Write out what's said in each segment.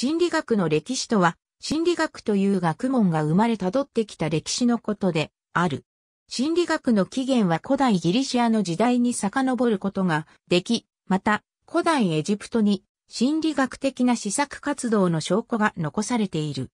心理学の歴史とは、心理学という学問が生まれ辿ってきた歴史のことである。心理学の起源は古代ギリシアの時代に遡ることができ、また古代エジプトに心理学的な試作活動の証拠が残されている。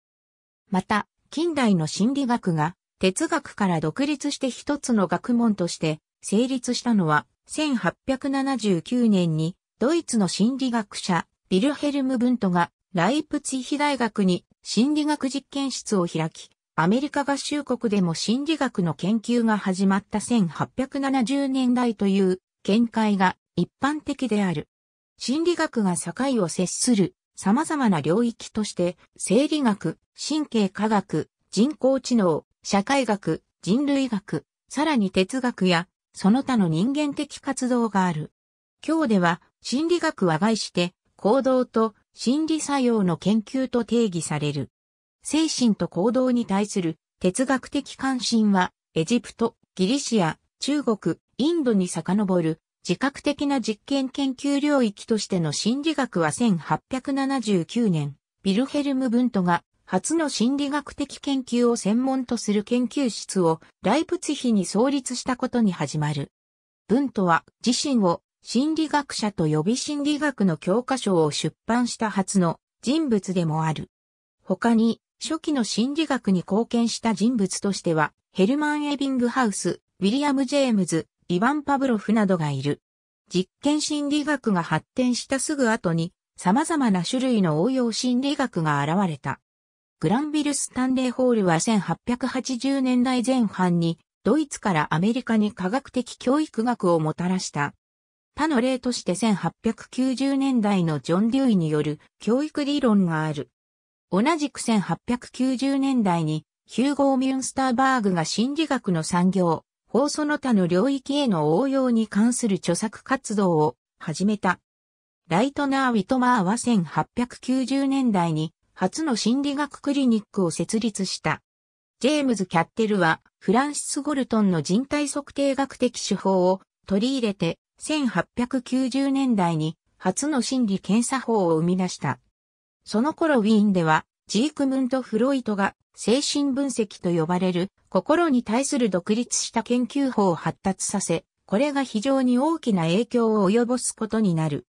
また、近代の心理学が哲学から独立して一つの学問として成立したのは1879年にドイツの心理学者ビルヘルム・ブントがライプツィヒ大学に心理学実験室を開き、アメリカ合衆国でも心理学の研究が始まった1870年代という見解が一般的である。心理学が境を接する様々な領域として、生理学、神経科学、人工知能、社会学、人類学、さらに哲学や、その他の人間的活動がある。今日では、心理学は概して、行動と心理作用の研究と定義される。精神と行動に対する哲学的関心は、エジプト、ギリシア、中国、インドに遡る自覚的な実験研究領域としての心理学は1879年、ビルヘルム・ブントが初の心理学的研究を専門とする研究室をライプツヒに創立したことに始まる。ブントは自身を心理学者と予備心理学の教科書を出版した初の人物でもある。他に、初期の心理学に貢献した人物としては、ヘルマン・エビングハウス、ウィリアム・ジェームズ、イヴァン・パブロフなどがいる。実験心理学が発展したすぐ後に、様々な種類の応用心理学が現れた。グランビル・スタンレーホールは1880年代前半に、ドイツからアメリカに科学的教育学をもたらした他の例として1890年代のジョン・デュイによる教育理論がある。同じく1890年代にヒューゴー・ミュンスターバーグが心理学の産業、法その他の領域への応用に関する著作活動を始めた。ライトナー・ウィトマーは1890年代に初の心理学クリニックを設立した。ジェームズ・キャッテルはフランシス・ゴルトンの人体測定学的手法を取り入れて1890年代に初の心理検査法を生み出した。その頃ウィーンでは、ジークムント・フロイトが精神分析と呼ばれる心に対する独立した研究法を発達させ、これが非常に大きな影響を及ぼすことになる。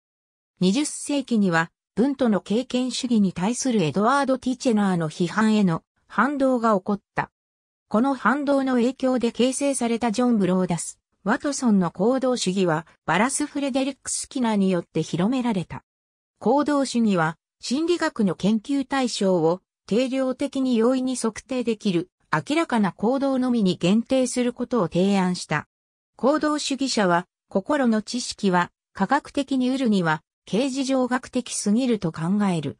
20世紀には、文との経験主義に対するエドワード・ティチェナーの批判への反動が起こった。この反動の影響で形成されたジョン・ブローダス、ワトソンの行動主義はバラス・フレデリック・スキナーによって広められた。行動主義は心理学の研究対象を定量的に容易に測定できる明らかな行動のみに限定することを提案した。行動主義者は心の知識は科学的に得るには形事上学的すぎると考える。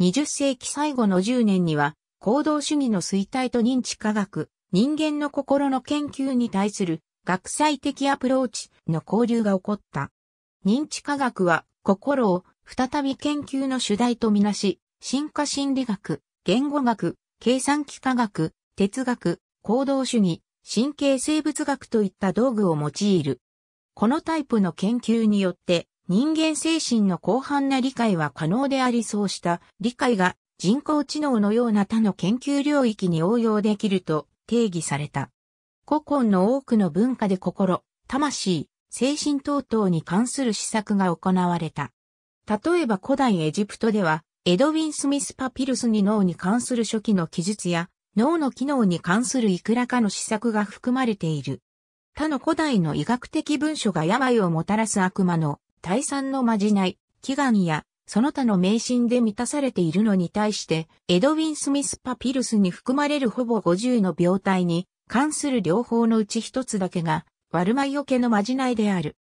20世紀最後の10年には行動主義の衰退と認知科学、人間の心の研究に対する学際的アプローチの交流が起こった。認知科学は心を再び研究の主題とみなし、進化心理学、言語学、計算機科学、哲学、行動主義、神経生物学といった道具を用いる。このタイプの研究によって人間精神の広範な理解は可能でありそうした理解が人工知能のような他の研究領域に応用できると定義された。古今の多くの文化で心、魂、精神等々に関する施策が行われた。例えば古代エジプトでは、エドウィン・スミス・パピルスに脳に関する初期の記述や、脳の機能に関するいくらかの施策が含まれている。他の古代の医学的文書が病をもたらす悪魔の退散のまじない、祈願や、その他の迷信で満たされているのに対して、エドウィン・スミス・パピルスに含まれるほぼ50の病態に関する両方のうち一つだけが、悪魔よけのまじないである。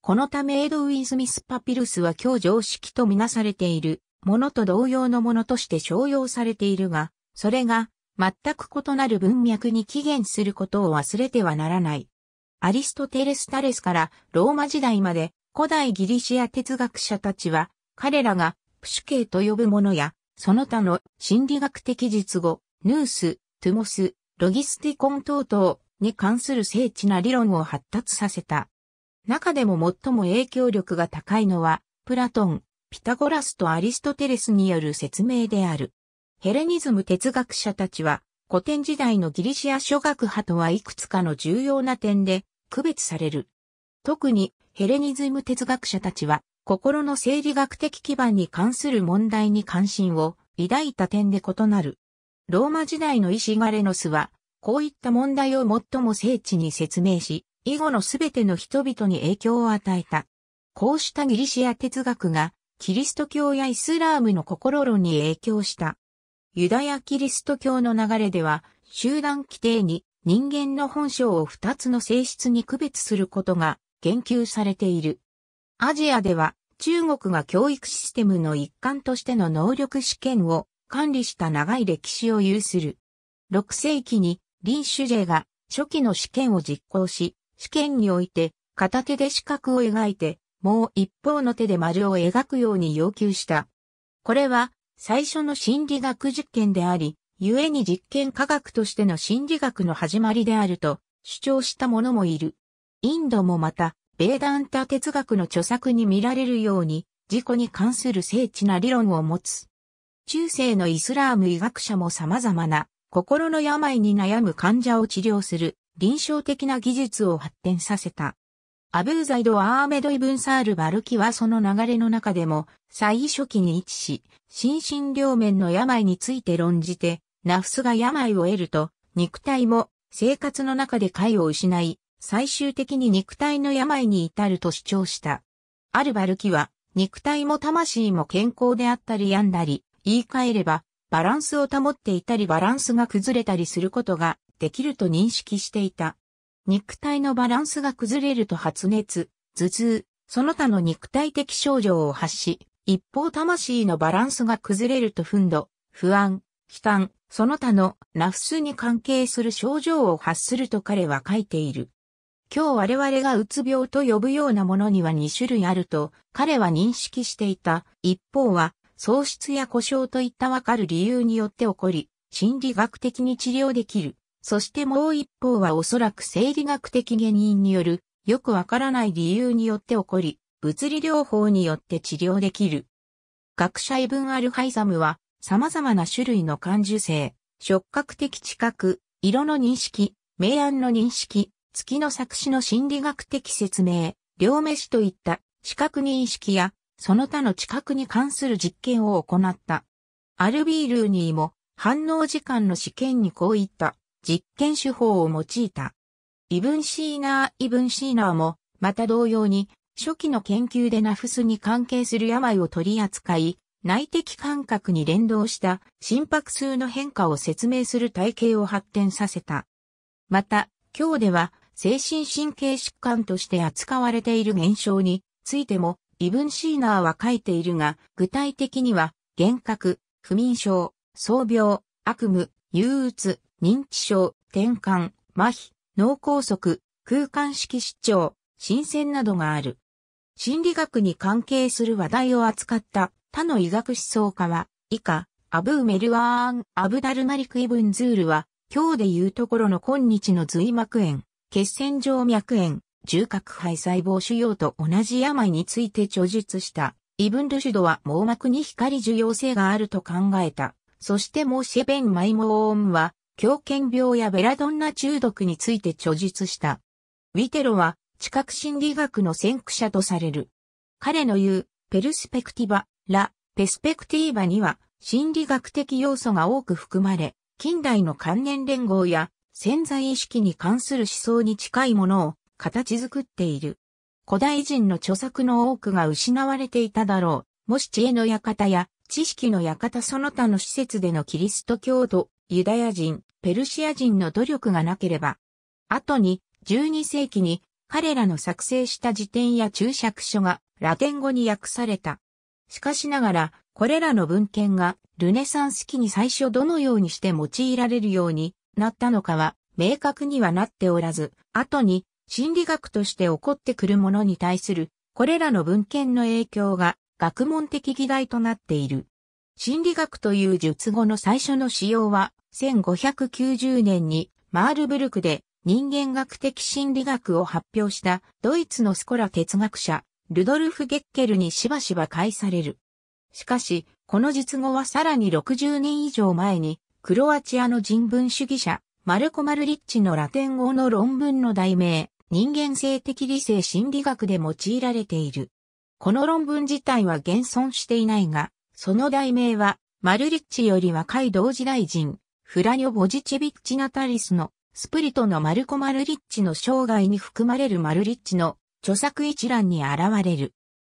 このためエドウィン・スミス・パピルスは今日常識とみなされているものと同様のものとして商用されているが、それが全く異なる文脈に起源することを忘れてはならない。アリストテレス・タレスからローマ時代まで古代ギリシア哲学者たちは、彼らがプシュケーと呼ぶものや、その他の心理学的術語、ヌース、トゥモス、ロギスティコン等々に関する精緻な理論を発達させた。中でも最も影響力が高いのは、プラトン、ピタゴラスとアリストテレスによる説明である。ヘレニズム哲学者たちは、古典時代のギリシア諸学派とはいくつかの重要な点で区別される。特にヘレニズム哲学者たちは心の生理学的基盤に関する問題に関心を抱いた点で異なる。ローマ時代の石師ガレノスは、こういった問題を最も精緻に説明し、以後のすべての人々に影響を与えた。こうしたギリシア哲学が、キリスト教やイスラームの心論に影響した。ユダヤキリスト教の流れでは、集団規定に人間の本性を二つの性質に区別することが言及されている。アジアでは中国が教育システムの一環としての能力試験を管理した長い歴史を有する。6世紀に林主税が初期の試験を実行し、試験において片手で四角を描いて、もう一方の手で丸を描くように要求した。これは最初の心理学実験であり、故に実験科学としての心理学の始まりであると主張した者もいる。インドもまた、ベーダンタ哲学の著作に見られるように、自己に関する精緻な理論を持つ中世のイスラーム医学者も様々な心の病に悩む患者を治療する臨床的な技術を発展させた。アブーザイド・アーメド・イブン・サール・バルキはその流れの中でも最初期に位置し、心身両面の病について論じて、ナフスが病を得ると、肉体も生活の中で解を失い、最終的に肉体の病に至ると主張した。あるバルキは、肉体も魂も健康であったり病んだり、言い換えれば、バランスを保っていたりバランスが崩れたりすることができると認識していた。肉体のバランスが崩れると発熱、頭痛、その他の肉体的症状を発し、一方魂のバランスが崩れると憤怒、不安、悲嘆、その他のナフスに関係する症状を発すると彼は書いている。今日我々がうつ病と呼ぶようなものには2種類あると彼は認識していた。一方は喪失や故障といったわかる理由によって起こり、心理学的に治療できる。そしてもう一方はおそらく生理学的原因による、よくわからない理由によって起こり、物理療法によって治療できる。学者イブン・アルハイザムは、様々な種類の感受性、触覚的知覚、色の認識、明暗の認識、月の作詞の心理学的説明、両目視といった視覚認識やその他の知覚に関する実験を行った。アルビールーニーも反応時間の試験にこういった実験手法を用いた。イブンシーナー・イブンシーナーも、また同様に、初期の研究でナフスに関係する病を取り扱い、内的感覚に連動した心拍数の変化を説明する体系を発展させた。また、今日では精神神経疾患として扱われている現象についてもイブン・シーナーは書いているが、具体的には、幻覚、不眠症、創病、悪夢、憂鬱、認知症、転換、麻痺、脳梗塞、空間式失調、新鮮などがある。心理学に関係する話題を扱った他の医学思想家は、以下、アブーメルワーン、アブダルマリクイブンズールは、今日で言うところの今日の髄膜炎、血栓状脈炎、中核肺細胞腫瘍と同じ病について著述した。イブン・ルシュドは網膜に光受容性があると考えた。そしてモーシェベン・マイモーンは、狂犬病やベラドンナ中毒について著述した。ウィテロは、知覚心理学の先駆者とされる。彼の言う、ペルスペクティバ、ラ、ペスペクティーバには、心理学的要素が多く含まれ、近代の関連連合や潜在意識に関する思想に近いものを形作っている。古代人の著作の多くが失われていただろう。もし知恵の館や知識の館その他の施設でのキリスト教徒、ユダヤ人、ペルシア人の努力がなければ。後に、12世紀に彼らの作成した辞典や注釈書がラテン語に訳された。しかしながら、これらの文献がルネサンス期に最初どのようにして用いられるようになったのかは明確にはなっておらず、後に心理学として起こってくるものに対する、これらの文献の影響が学問的議題となっている。心理学という術語の最初の使用は、1590年にマールブルクで人間学的心理学を発表したドイツのスコラ哲学者、ルドルフ・ゲッケルにしばしば返される。しかし、この術語はさらに60年以上前に、クロアチアの人文主義者、マルコ・マルリッチのラテン語の論文の題名、人間性的理性心理学で用いられている。この論文自体は現存していないが、その題名は、マルリッチより若い同時代人、フラニョ・ボジチェビッチ・ナタリスの、スプリトのマルコ・マルリッチの生涯に含まれるマルリッチの著作一覧に現れる。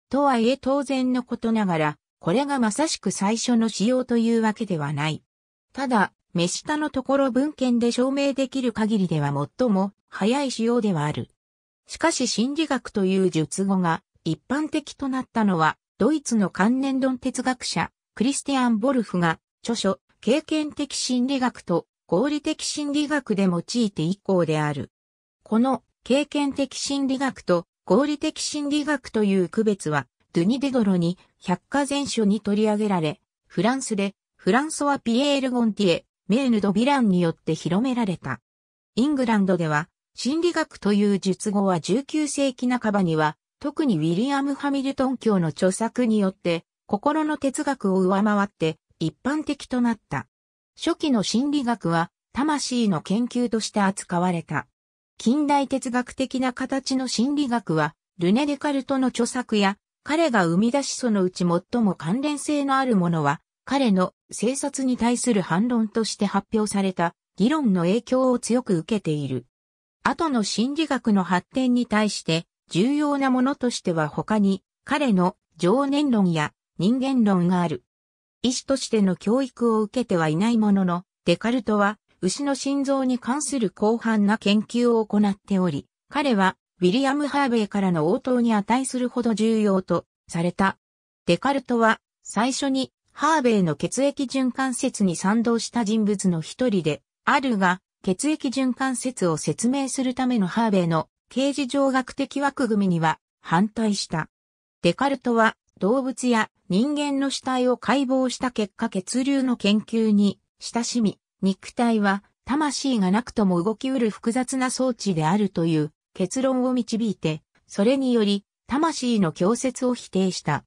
とはいえ当然のことながら、これがまさしく最初の仕様というわけではない。ただ、目下のところ文献で証明できる限りでは最も早い仕様ではある。しかし心理学という術語が一般的となったのは、ドイツの関連論哲学者、クリスティアン・ボルフが著書、経験的心理学と合理的心理学で用いて以降である。この経験的心理学と合理的心理学という区別は、ドゥニデドロに百科全書に取り上げられ、フランスでフランソワ・ピエール・ゴンティエ、メーヌ・ド・ヴィランによって広められた。イングランドでは、心理学という術語は19世紀半ばには、特にウィリアム・ハミルトン教の著作によって、心の哲学を上回って一般的となった。初期の心理学は、魂の研究として扱われた。近代哲学的な形の心理学は、ルネ・デカルトの著作や、彼が生み出しそのうち最も関連性のあるものは、彼の政策に対する反論として発表された議論の影響を強く受けている。後の心理学の発展に対して重要なものとしては他に彼の常念論や人間論がある。医師としての教育を受けてはいないものの、デカルトは牛の心臓に関する広範な研究を行っており、彼はウィリアム・ハーベイからの応答に値するほど重要とされた。デカルトは最初にハーベイの血液循環説に賛同した人物の一人で、あるが、血液循環説を説明するためのハーベイの形事上学的枠組みには反対した。デカルトは動物や人間の死体を解剖した結果血流の研究に親しみ、肉体は魂がなくとも動きうる複雑な装置であるという結論を導いて、それにより魂の強説を否定した。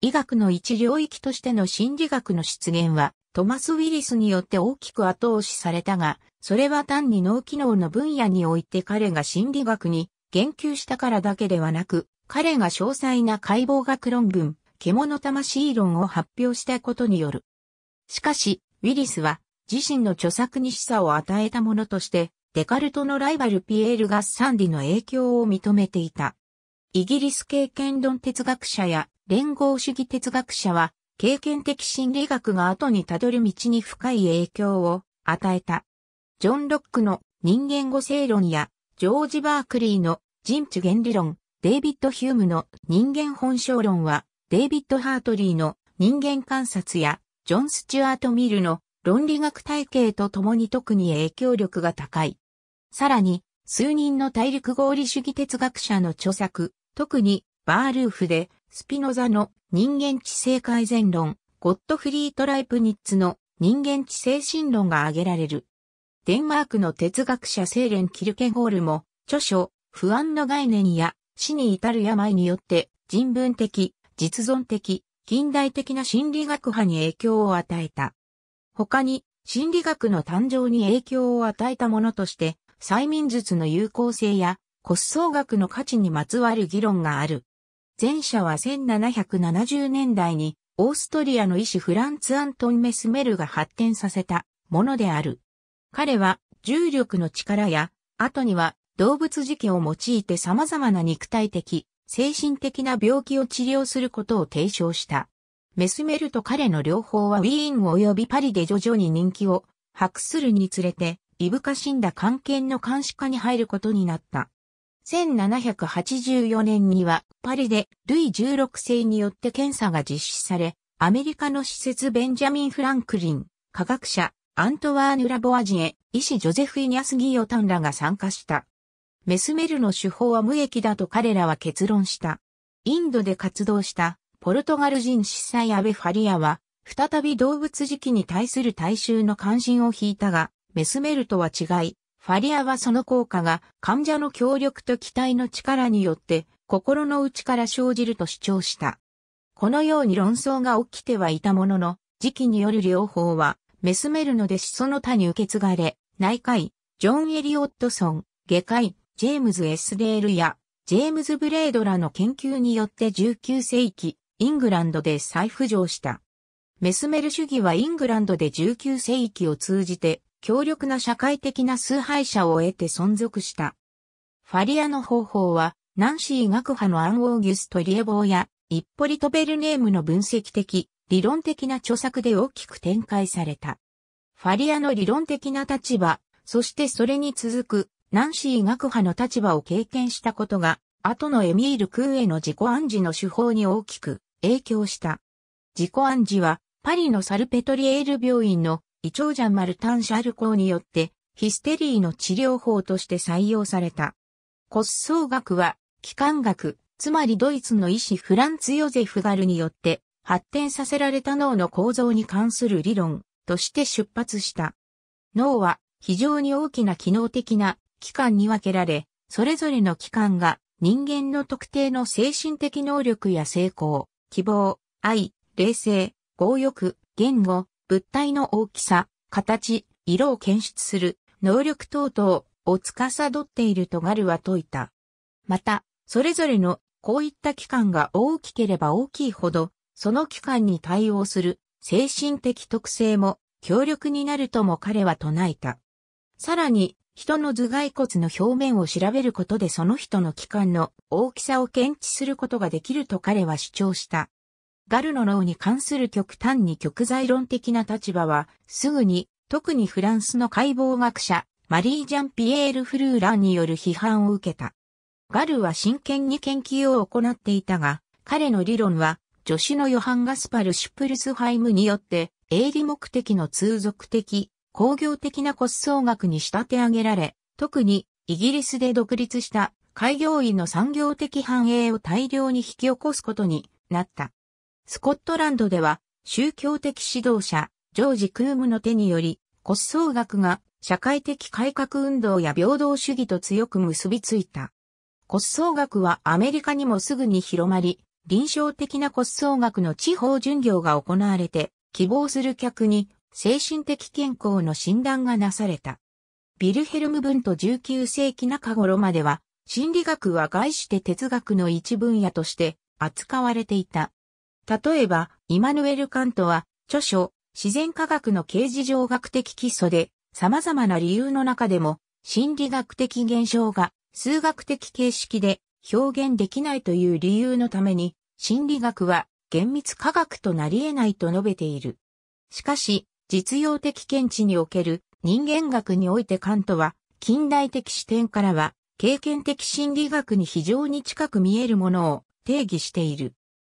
医学の一領域としての心理学の出現は、トマス・ウィリスによって大きく後押しされたが、それは単に脳機能の分野において彼が心理学に言及したからだけではなく、彼が詳細な解剖学論文、獣魂論を発表したことによる。しかし、ウィリスは自身の著作に示唆を与えたものとして、デカルトのライバルピエール・ガッサンディの影響を認めていた。イギリス経験論哲学者や連合主義哲学者は、経験的心理学が後にたどる道に深い影響を与えた。ジョン・ロックの人間語性論や、ジョージ・バークリーの人知原理論、デイビッド・ヒュームの人間本性論は、デイビッド・ハートリーの人間観察や、ジョン・スチュアート・ミルの論理学体系とともに特に影響力が高い。さらに、数人の大陸合理主義哲学者の著作、特にバールーフでスピノザの人間知性改善論、ゴットフリート・ライプニッツの人間知性心論が挙げられる。デンマークの哲学者セーレン・キルケゴールも、著書、不安の概念や死に至る病によって人文的、実存的、近代的な心理学派に影響を与えた。他に、心理学の誕生に影響を与えたものとして、催眠術の有効性や、骨相学の価値にまつわる議論がある。前者は1770年代にオーストリアの医師フランツ・アントン・メスメルが発展させたものである。彼は重力の力や、後には動物磁気を用いて様々な肉体的、精神的な病気を治療することを提唱した。メスメルと彼の両方はウィーン及びパリで徐々に人気を博するにつれて、いぶかしんだ関係の監視下に入ることになった。1784年にはパリでルイ16世によって検査が実施され、アメリカの施設ベンジャミン・フランクリン、科学者、アントワーヌ・ラボアジエ、医師ジョゼフ・イニャス・ギオタンらが参加した。メスメルの手法は無益だと彼らは結論した。インドで活動したポルトガル人司祭アベ・ファリアは、再び動物時期に対する大衆の関心を引いたが、メスメルとは違い、ファリアはその効果が患者の協力と期待の力によって心の内から生じると主張した。このように論争が起きてはいたものの、時期による療法は、メスメルの弟子その他に受け継がれ、内科医、ジョン・エリオットソン、外科医、ジェームズ・エスレールや、ジェームズ・ブレードらの研究によって19世紀、イングランドで再浮上した。メスメル主義はイングランドで19世紀を通じて強力な社会的な崇拝者を得て存続した。ファリアの方法は、ナンシー学派のアン・オーギュスト・リエボーや、イッポリト・ベルネームの分析的、理論的な著作で大きく展開された。ファリアの理論的な立場、そしてそれに続く、ナンシー学派の立場を経験したことが、後のエミール・クーへの自己暗示の手法に大きく影響した。自己暗示は、パリのサルペトリエール病院の胃腸ジャンマルタンシャルコーによってヒステリーの治療法として採用された。骨葬学は、機関学、つまりドイツの医師フランツ・ヨゼフ・ガルによって発展させられた脳の構造に関する理論として出発した。脳は非常に大きな機能的な器官に分けられ、それぞれの器官が人間の特定の精神的能力や成功、希望、愛、冷静、強欲、言語、物体の大きさ、形、色を検出する能力等々を司っているとガルは説いた。また、それぞれのこういった器官が大きければ大きいほど、その器官に対応する精神的特性も強力になるとも彼は唱えた。さらに、人の頭蓋骨の表面を調べることでその人の器官の大きさを検知することができると彼は主張した。ガルの脳に関する極端に極在論的な立場は、すぐに、特にフランスの解剖学者、マリー・ジャン・ピエール・フルーラーによる批判を受けた。ガルは真剣に研究を行っていたが、彼の理論は、助手のヨハン・ガスパル・シュプルスハイムによって、営利目的の通俗的、工業的な骨葬学に仕立て上げられ、特にイギリスで独立した開業医の産業的繁栄を大量に引き起こすことになった。スコットランドでは、宗教的指導者、ジョージ・クームの手により、骨葬学が社会的改革運動や平等主義と強く結びついた。骨葬学はアメリカにもすぐに広まり、臨床的な骨葬学の地方巡業が行われて、希望する客に精神的健康の診断がなされた。ビルヘルム・文と19世紀中頃までは、心理学は概して哲学の一分野として扱われていた。例えば、イマヌエル・カントは、著書、自然科学の形事上学的基礎で、様々な理由の中でも、心理学的現象が数学的形式で表現できないという理由のために、心理学は厳密科学となり得ないと述べている。しかし、実用的見地における人間学においてカントは、近代的視点からは、経験的心理学に非常に近く見えるものを定義している。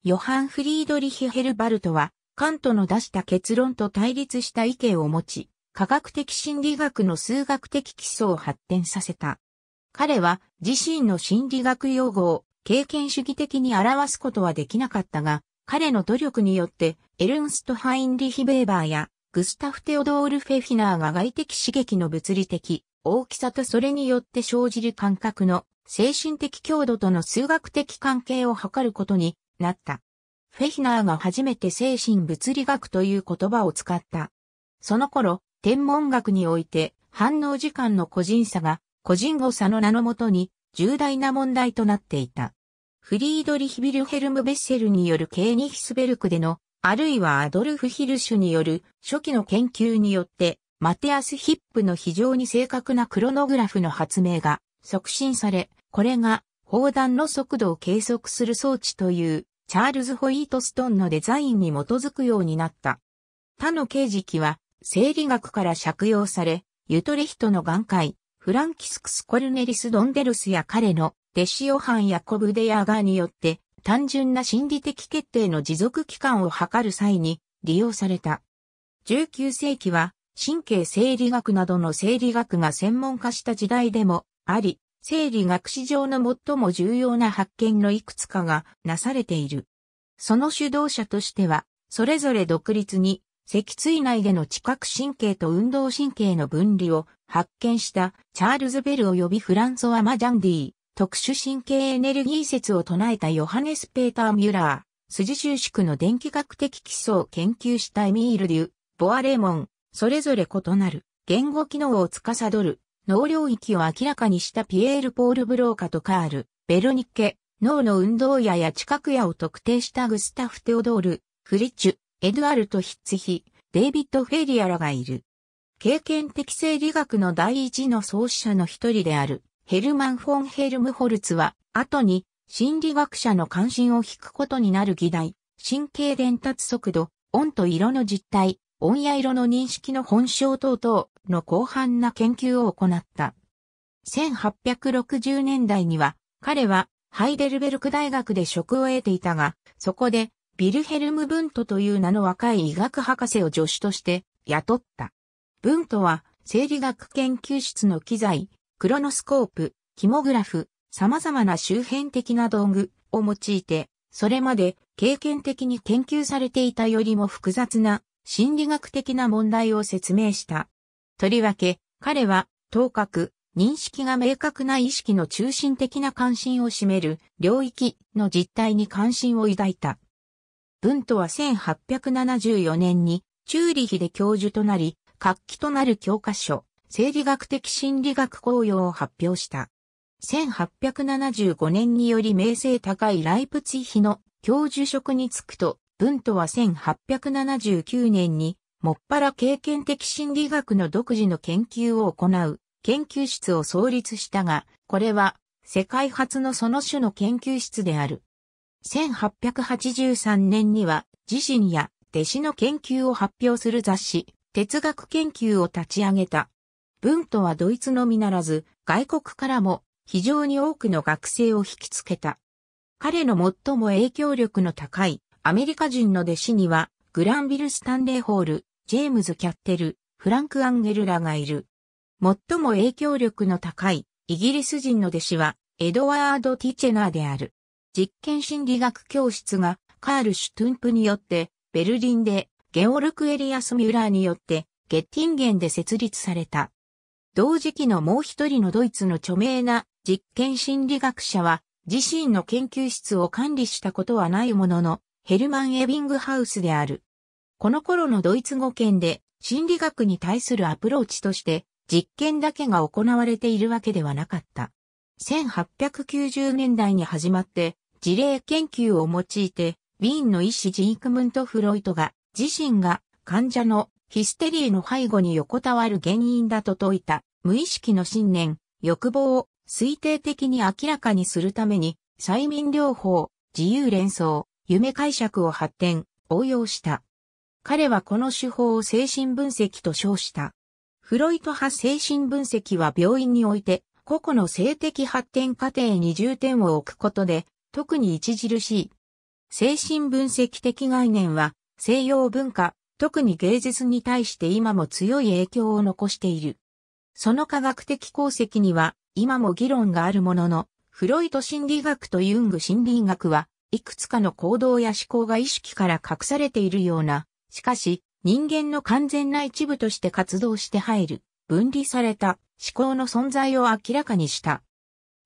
ヨハン・フリードリヒ・ヘルバルトは、カントの出した結論と対立した意見を持ち、科学的心理学の数学的基礎を発展させた。彼は自身の心理学用語を経験主義的に表すことはできなかったが、彼の努力によってエルンスト・ハインリヒ・ベーバーやグスタフ・テオドール・フェフィナーが外的刺激の物理的大きさとそれによって生じる感覚の精神的強度との数学的関係を測ることになった。フェヒナーが初めて精神物理学という言葉を使った。その頃、天文学において反応時間の個人差が個人誤差の名のもとに重大な問題となっていた。フリードリヒ・ビルヘルム・ベッセルによるケーニヒスベルクでの、あるいはアドルフ・ヒルシュによる初期の研究によって、マテアス・ヒップの非常に正確なクロノグラフの発明が促進され、これが砲弾の速度を計測する装置というチャールズ・ホイートストンのデザインに基づくようになった。他の刑事記は、生理学から借用され、ユトレヒトの眼界、フランキスクス・コルネリス・ドンデルスや彼の弟子オハン・ヤコブ・デヤーガーによって、単純な心理的決定の持続期間を測る際に利用された。19世紀は、神経生理学などの生理学が専門化した時代でもあり、生理学史上の最も重要な発見のいくつかがなされている。その主導者としては、それぞれ独立に、脊椎内での知覚神経と運動神経の分離を発見したチャールズ・ベル及びフランソワ・マジャンディ、特殊神経エネルギー説を唱えたヨハネス・ペーター・ミュラー、筋収縮の電気学的基礎を研究したエミール・デュ、ボア・レモン、それぞれ異なる言語機能を司る脳領域を明らかにしたピエール・ポール・ブローカとカール、ベロニッケ、脳の運動野や知覚野を特定したグスタフ・テオドール、フリッチュ、エドアルト・ヒッツヒ、デイビッド・フェリアらがいる。経験的生理学の第一の創始者の一人である、ヘルマン・フォン・ヘルムホルツは、後に、心理学者の関心を引くことになる議題、神経伝達速度、音と色の実態、音や色の認識の本性等々、の広範な研究を行った。1860年代には、彼はハイデルベルク大学で職を得ていたが、そこでビルヘルム・ブントという名の若い医学博士を助手として雇った。ブントは生理学研究室の機材、クロノスコープ、キモグラフ、様々な周辺的な道具を用いて、それまで経験的に研究されていたよりも複雑な心理学的な問題を説明した。とりわけ、彼は、頭角、認識が明確な意識の中心的な関心を占める領域の実態に関心を抱いた。文とは1874年にチューリヒで教授となり、活気となる教科書、生理学的心理学公用を発表した。1875年により名声高いライプツィヒの教授職に就くと、文とは1879年にもっぱら経験的心理学の独自の研究を行う研究室を創立したが、これは世界初のその種の研究室である。1883年には自身や弟子の研究を発表する雑誌、哲学研究を立ち上げた。文とはドイツのみならず、外国からも非常に多くの学生を引きつけた。彼の最も影響力の高いアメリカ人の弟子には、グランビル・スタンレーホール、ジェームズ・キャッテル、フランク・アンゲルらがいる。最も影響力の高いイギリス人の弟子はエドワード・ティチェナーである。実験心理学教室がカール・シュトゥンプによってベルリンでゲオルク・エリアス・ミュラーによってゲッティンゲンで設立された。同時期のもう一人のドイツの著名な実験心理学者は自身の研究室を管理したことはないもののヘルマン・エビングハウスである。この頃のドイツ語圏で心理学に対するアプローチとして実験だけが行われているわけではなかった。1890年代に始まって事例研究を用いて、ウィーンの医師ジークムント・フロイトが自身が患者のヒステリーの背後に横たわる原因だと説いた無意識の信念、欲望を推定的に明らかにするために催眠療法、自由連想、夢解釈を発展、応用した。彼はこの手法を精神分析と称した。フロイト派精神分析は病院において、個々の性的発展過程に重点を置くことで、特に著しい。精神分析的概念は、西洋文化、特に芸術に対して今も強い影響を残している。その科学的功績には、今も議論があるものの、フロイト心理学とユング心理学は、いくつかの行動や思考が意識から隠されているようなしかし、人間の完全な一部として活動して入る、分離された思考の存在を明らかにした。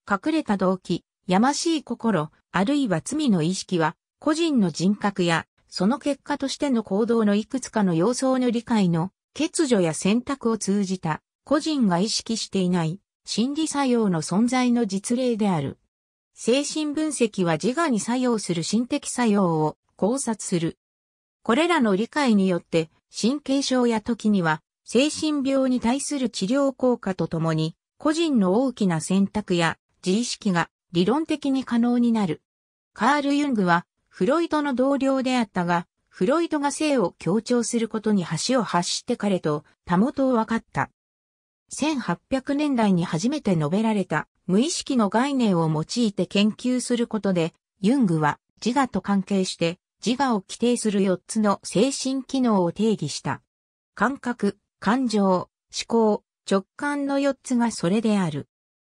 隠れた動機、やましい心、あるいは罪の意識は、個人の人格や、その結果としての行動のいくつかの様相の理解の、欠如や選択を通じた、個人が意識していない、心理作用の存在の実例である。精神分析は自我に作用する心的作用を考察するこれらの理解によって、神経症や時には、精神病に対する治療効果とともに、個人の大きな選択や自意識が理論的に可能になる。カール・ユングは、フロイトの同僚であったが、フロイトが性を強調することに橋を発して彼とたもとを分かった。1800年代に初めて述べられた無意識の概念を用いて研究することで、ユングは自我と関係して自我を規定する4つの精神機能を定義した。感覚、感情、思考、直感の4つがそれである。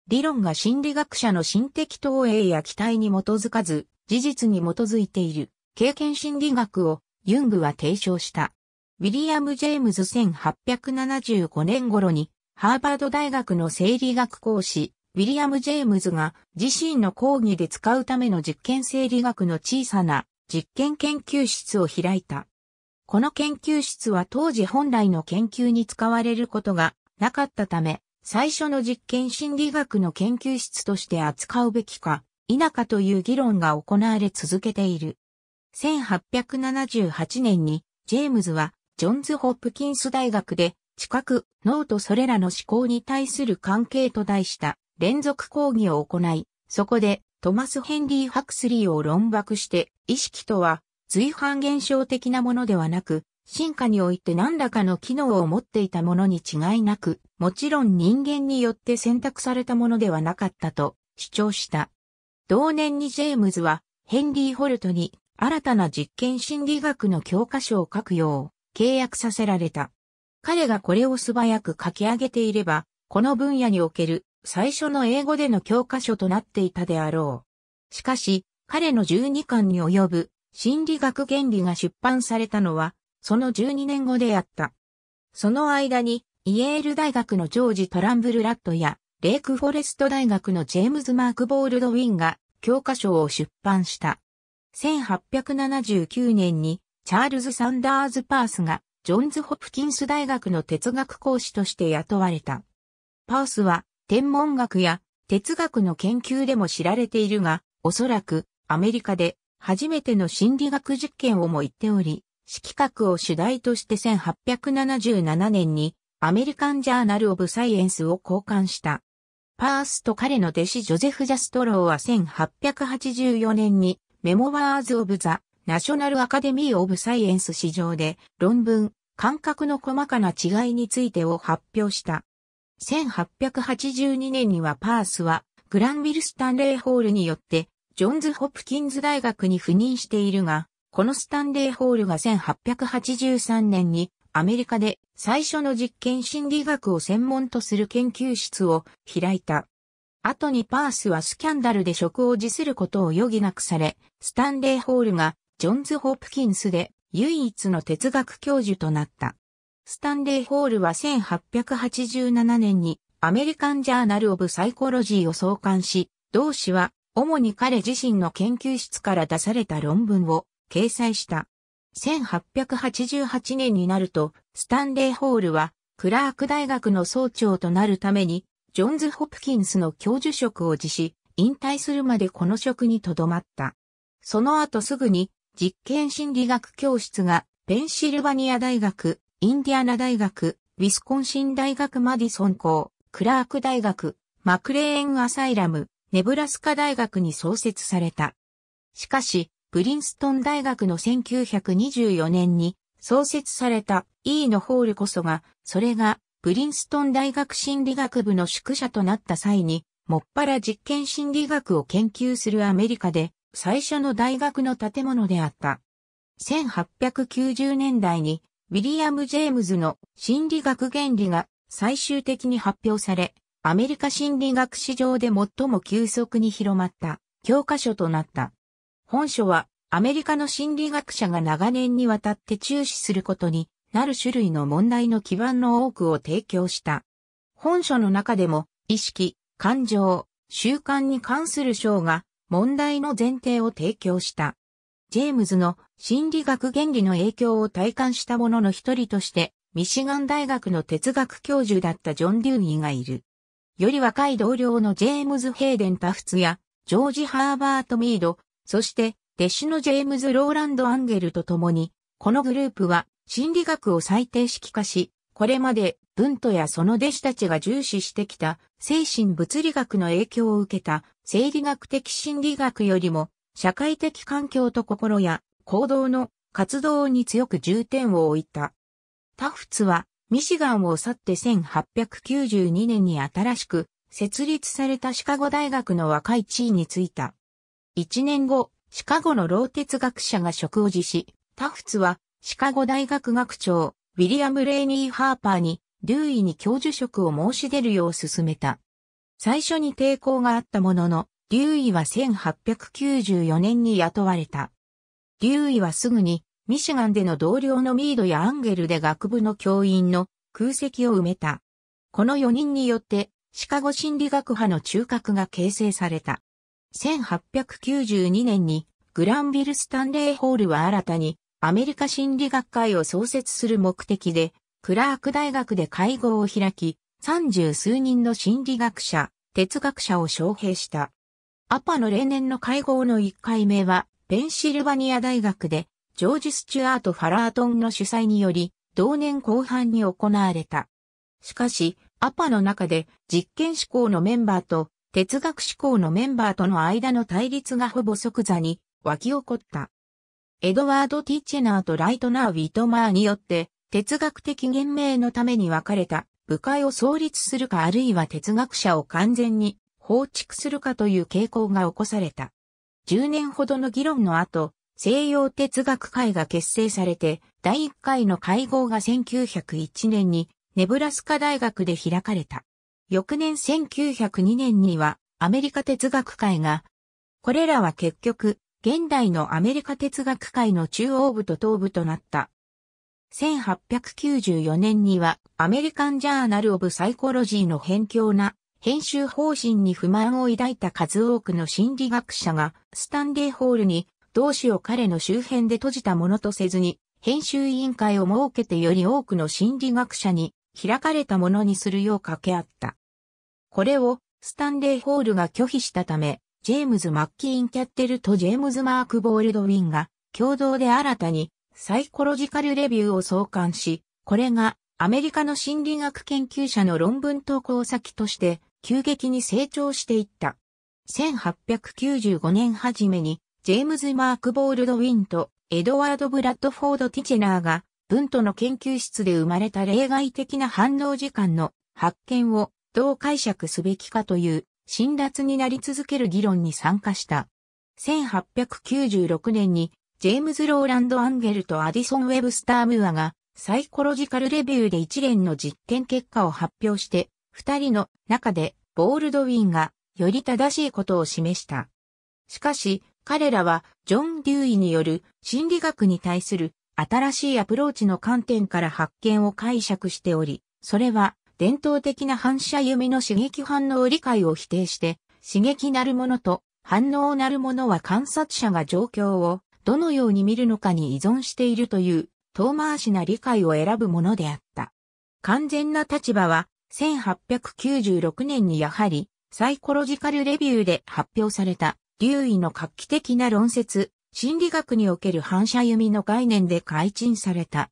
理論が心理学者の心的投影や期待に基づかず、事実に基づいている経験心理学をユングは提唱した。ウィリアム・ジェームズ1875年頃にハーバード大学の生理学講師、ウィリアム・ジェームズが自身の講義で使うための実験生理学の小さな実験研究室を開いた。この研究室は当時本来の研究に使われることがなかったため、最初の実験心理学の研究室として扱うべきか、否かという議論が行われ続けている。1878年に、ジェームズは、ジョンズ・ホップキンス大学で、知覚、脳とそれらの思考に対する関係と題した連続講義を行い、そこでトマス・ヘンリー・ハクスリーを論爆して、意識とは、随伴現象的なものではなく、進化において何らかの機能を持っていたものに違いなく、もちろん人間によって選択されたものではなかったと主張した。同年にジェームズは、ヘンリー・ホルトに新たな実験心理学の教科書を書くよう契約させられた。彼がこれを素早く書き上げていれば、この分野における最初の英語での教科書となっていたであろう。しかし、彼の12巻に及ぶ心理学原理が出版されたのは、その12年後であった。その間に、イエール大学のジョージ・トランブル・ラットや、レイクフォレスト大学のジェームズ・マーク・ボールド・ウィンが教科書を出版した。1879年に、チャールズ・サンダーズ・パースが、ジョンズ・ホプキンス大学の哲学講師として雇われた。パースは、天文学や哲学の研究でも知られているが、おそらくアメリカで初めての心理学実験をも言っており、色覚を主題として1877年にアメリカンジャーナル・オブ・サイエンスを交換した。パースと彼の弟子ジョゼフ・ジャストローは1884年にメモワーズ・オブ・ザ・ナショナル・アカデミー・オブ・サイエンス史上で論文、感覚の細かな違いについてを発表した。1882年にはパースはグランビル・スタンレーホールによってジョンズ・ホプキンズ大学に赴任しているが、このスタンレーホールが1883年にアメリカで最初の実験心理学を専門とする研究室を開いた。後にパースはスキャンダルで職を辞することを余儀なくされ、スタンレーホールがジョンズ・ホプキンスで唯一の哲学教授となった。スタンレー・ホールは1887年にアメリカン・ジャーナル・オブ・サイコロジーを創刊し、同氏は主に彼自身の研究室から出された論文を掲載した。1888年になると、スタンレー・ホールはクラーク大学の総長となるために、ジョンズ・ホプキンスの教授職を辞し、引退するまでこの職に留まった。その後すぐに実験心理学教室がペンシルバニア大学インディアナ大学、ウィスコンシン大学マディソン校、クラーク大学、マクレーンアサイラム、ネブラスカ大学に創設された。しかし、プリンストン大学の1924年に創設された E のホールこそが、それがプリンストン大学心理学部の宿舎となった際に、もっぱら実験心理学を研究するアメリカで最初の大学の建物であった。1890年代にウィリアム・ジェームズの心理学原理が最終的に発表され、アメリカ心理学史上で最も急速に広まった教科書となった。本書はアメリカの心理学者が長年にわたって注視することになる種類の問題の基盤の多くを提供した。本書の中でも意識、感情、習慣に関する章が問題の前提を提供した。ジェームズの心理学原理の影響を体感した者の一人として、ミシガン大学の哲学教授だったジョン・デューニーがいる。より若い同僚のジェームズ・ヘイデン・タフツや、ジョージ・ハーバート・ミード、そして、弟子のジェームズ・ローランド・アンゲルと共に、このグループは心理学を最低式化し、これまで文とやその弟子たちが重視してきた精神物理学の影響を受けた生理学的心理学よりも社会的環境と心や行動の活動に強く重点を置いた。タフツはミシガンを去って1892年に新しく設立されたシカゴ大学の若い地位に就いた。1年後、シカゴの老哲学者が職を辞し、タフツはシカゴ大学学長、ウィリアム・レイニー・ハーパーに、留ーイに教授職を申し出るよう勧めた。最初に抵抗があったものの、留ューイは1894年に雇われた。劉イはすぐに、ミシガンでの同僚のミードやアンゲルで学部の教員の空席を埋めた。この4人によって、シカゴ心理学派の中核が形成された。1892年に、グランビル・スタンレー・ホールは新たに、アメリカ心理学会を創設する目的で、クラーク大学で会合を開き、三十数人の心理学者、哲学者を招聘した。アパの例年の会合の1回目は、ペンシルバニア大学で、ジョージ・スチュアート・ファラートンの主催により、同年後半に行われた。しかし、アパの中で実験志向のメンバーと哲学志向のメンバーとの間の対立がほぼ即座に湧き起こった。エドワード・ティッチェナーとライトナー・ウィトマーによって哲学的言明のために分かれた部会を創立するかあるいは哲学者を完全に放逐するかという傾向が起こされた。10年ほどの議論の後、西洋哲学会が結成されて、第1回の会合が1901年にネブラスカ大学で開かれた。翌年1902年にはアメリカ哲学会が、これらは結局、現代のアメリカ哲学界の中央部と東部となった。1894年にはアメリカンジャーナルオブサイコロジーの辺境な編集方針に不満を抱いた数多くの心理学者が、スタンレーホールに、同志を彼の周辺で閉じたものとせずに、編集委員会を設けてより多くの心理学者に開かれたものにするよう掛け合った。これをスタンレー・ホールが拒否したため、ジェームズ・マッキーン・キャッテルとジェームズ・マーク・ボールドウィンが共同で新たにサイコロジカル・レビューを創刊し、これがアメリカの心理学研究者の論文投稿先として急激に成長していった。1895年初めに、ジェームズ・マーク・ボールドウィンとエドワード・ブラッドフォード・ティチェナーが、文との研究室で生まれた例外的な反応時間の発見をどう解釈すべきかという辛辣になり続ける議論に参加した。1896年にジェームズ・ローランド・アンゲルとアディソン・ウェブスター・ムーアがサイコロジカルレビューで一連の実験結果を発表して二人の中でボールドウィンがより正しいことを示した。しかし、彼らはジョン・デューイによる心理学に対する新しいアプローチの観点から発見を解釈しており、それは伝統的な反射弓の刺激反応理解を否定して、刺激なるものと反応なるものは観察者が状況をどのように見るのかに依存しているという遠回しな理解を選ぶものであった。完全な立場は1896年にやはり、サイコロジカルレビューで発表された、留意の画期的な論説、心理学における反射弓の概念で改陳された。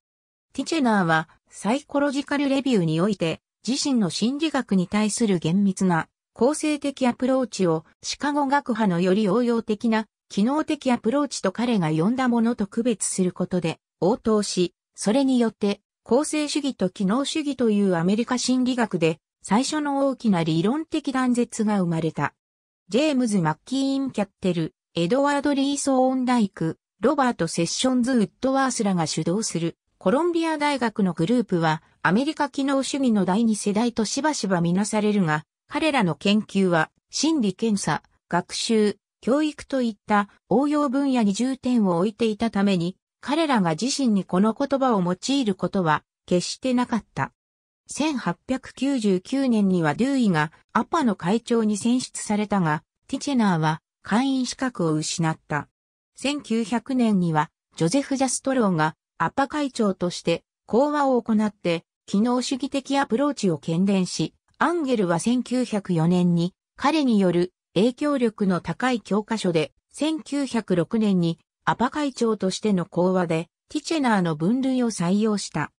ティチェナーは、サイコロジカルレビューにおいて、自身の心理学に対する厳密な、構成的アプローチを、シカゴ学派のより応用的な、機能的アプローチと彼が呼んだものと区別することで、応答し、それによって構成主義と機能主義というアメリカ心理学で最初の大きな理論的断絶が生まれた。ジェームズ・マッキー・イン・キャッテル、エドワード・リー・ソーンダイク、ロバート・セッションズ・ウッドワースらが主導するコロンビア大学のグループはアメリカ機能主義の第二世代としばしばみなされるが、彼らの研究は心理検査、学習、教育といった応用分野に重点を置いていたために彼らが自身にこの言葉を用いることは決してなかった。1899年にはデューイがアパの会長に選出されたが、ティチェナーは会員資格を失った。1900年にはジョゼフ・ジャストローがアパ会長として講話を行って機能主義的アプローチを懸伝し、アンゲルは1904年に彼による影響力の高い教科書で1906年にアパ会長としての講話で、ティチェナーの分類を採用した。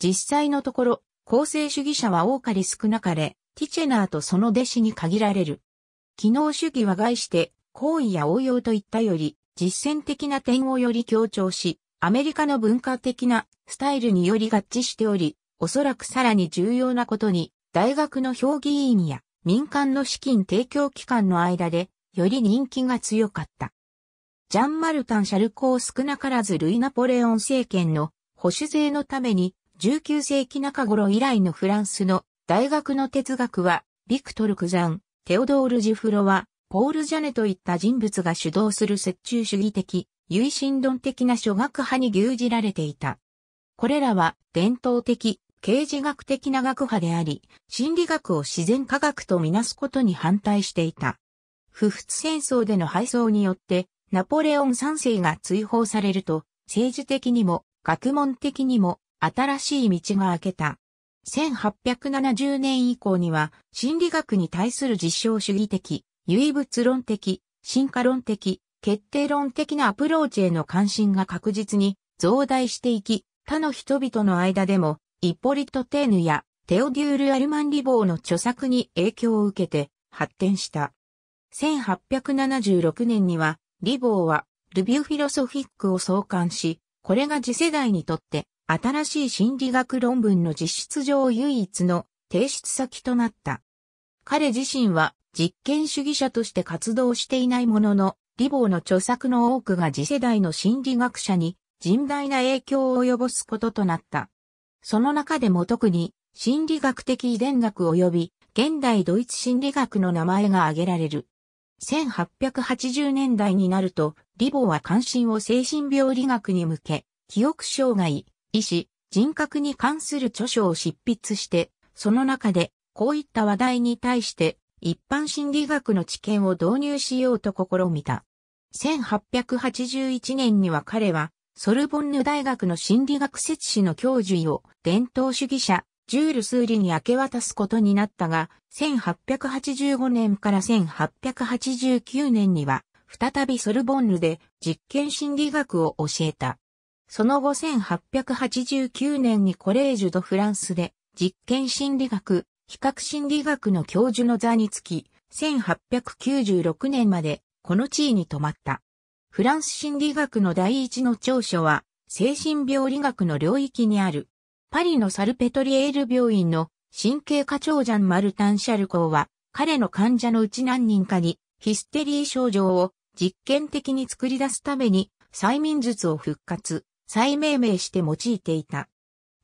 実際のところ、公正主義者は多かれ少なかれ、ティチェナーとその弟子に限られる。機能主義は概して、行為や応用といったより、実践的な点をより強調し、アメリカの文化的なスタイルにより合致しており、おそらくさらに重要なことに、大学の評議員や民間の資金提供機関の間で、より人気が強かった。ジャンマルタン・シャルコー少なからずルイ・ナポレオン政権の保守勢のために19世紀中頃以来のフランスの大学の哲学はビクトル・クザン、テオドール・ジフロワ、ポール・ジャネといった人物が主導する折衷主義的、唯心論的な諸学派に牛耳られていた。これらは伝統的、刑事学的な学派であり、心理学を自然科学とみなすことに反対していた。不仏戦争での敗走によって、ナポレオン3世が追放されると、政治的にも学問的にも新しい道が開けた。1870年以降には心理学に対する実証主義的、唯物論的、進化論的、決定論的なアプローチへの関心が確実に増大していき、他の人々の間でも、イポリト・テーヌやテオデュール・アルマン・リボーの著作に影響を受けて発展した。1876年にはリボーは、ルビューフィロソフィックを創刊し、これが次世代にとって、新しい心理学論文の実質上唯一の提出先となった。彼自身は実験主義者として活動していないものの、リボーの著作の多くが次世代の心理学者に甚大な影響を及ぼすこととなった。その中でも特に心理学的遺伝学及び現代ドイツ心理学の名前が挙げられる。1880年代になると、リボは関心を精神病理学に向け、記憶障害、医師、人格に関する著書を執筆して、その中で、こういった話題に対して、一般心理学の知見を導入しようと試みた。1881年には彼は、ソルボンヌ大学の心理学説士の教授を伝統主義者、ジュール・スーリに明け渡すことになったが、1885年から1889年には、再びソルボンヌで実験心理学を教えた。その後1889年にコレージュ・ド・フランスで実験心理学、比較心理学の教授の座につき、1896年までこの地位に止まった。フランス心理学の第一の長所は、精神病理学の領域にあるパリのサルペトリエール病院の神経科長ジャン・マルタン・シャルコーは、彼の患者のうち何人かにヒステリー症状を実験的に作り出すために催眠術を復活、再命名して用いていた。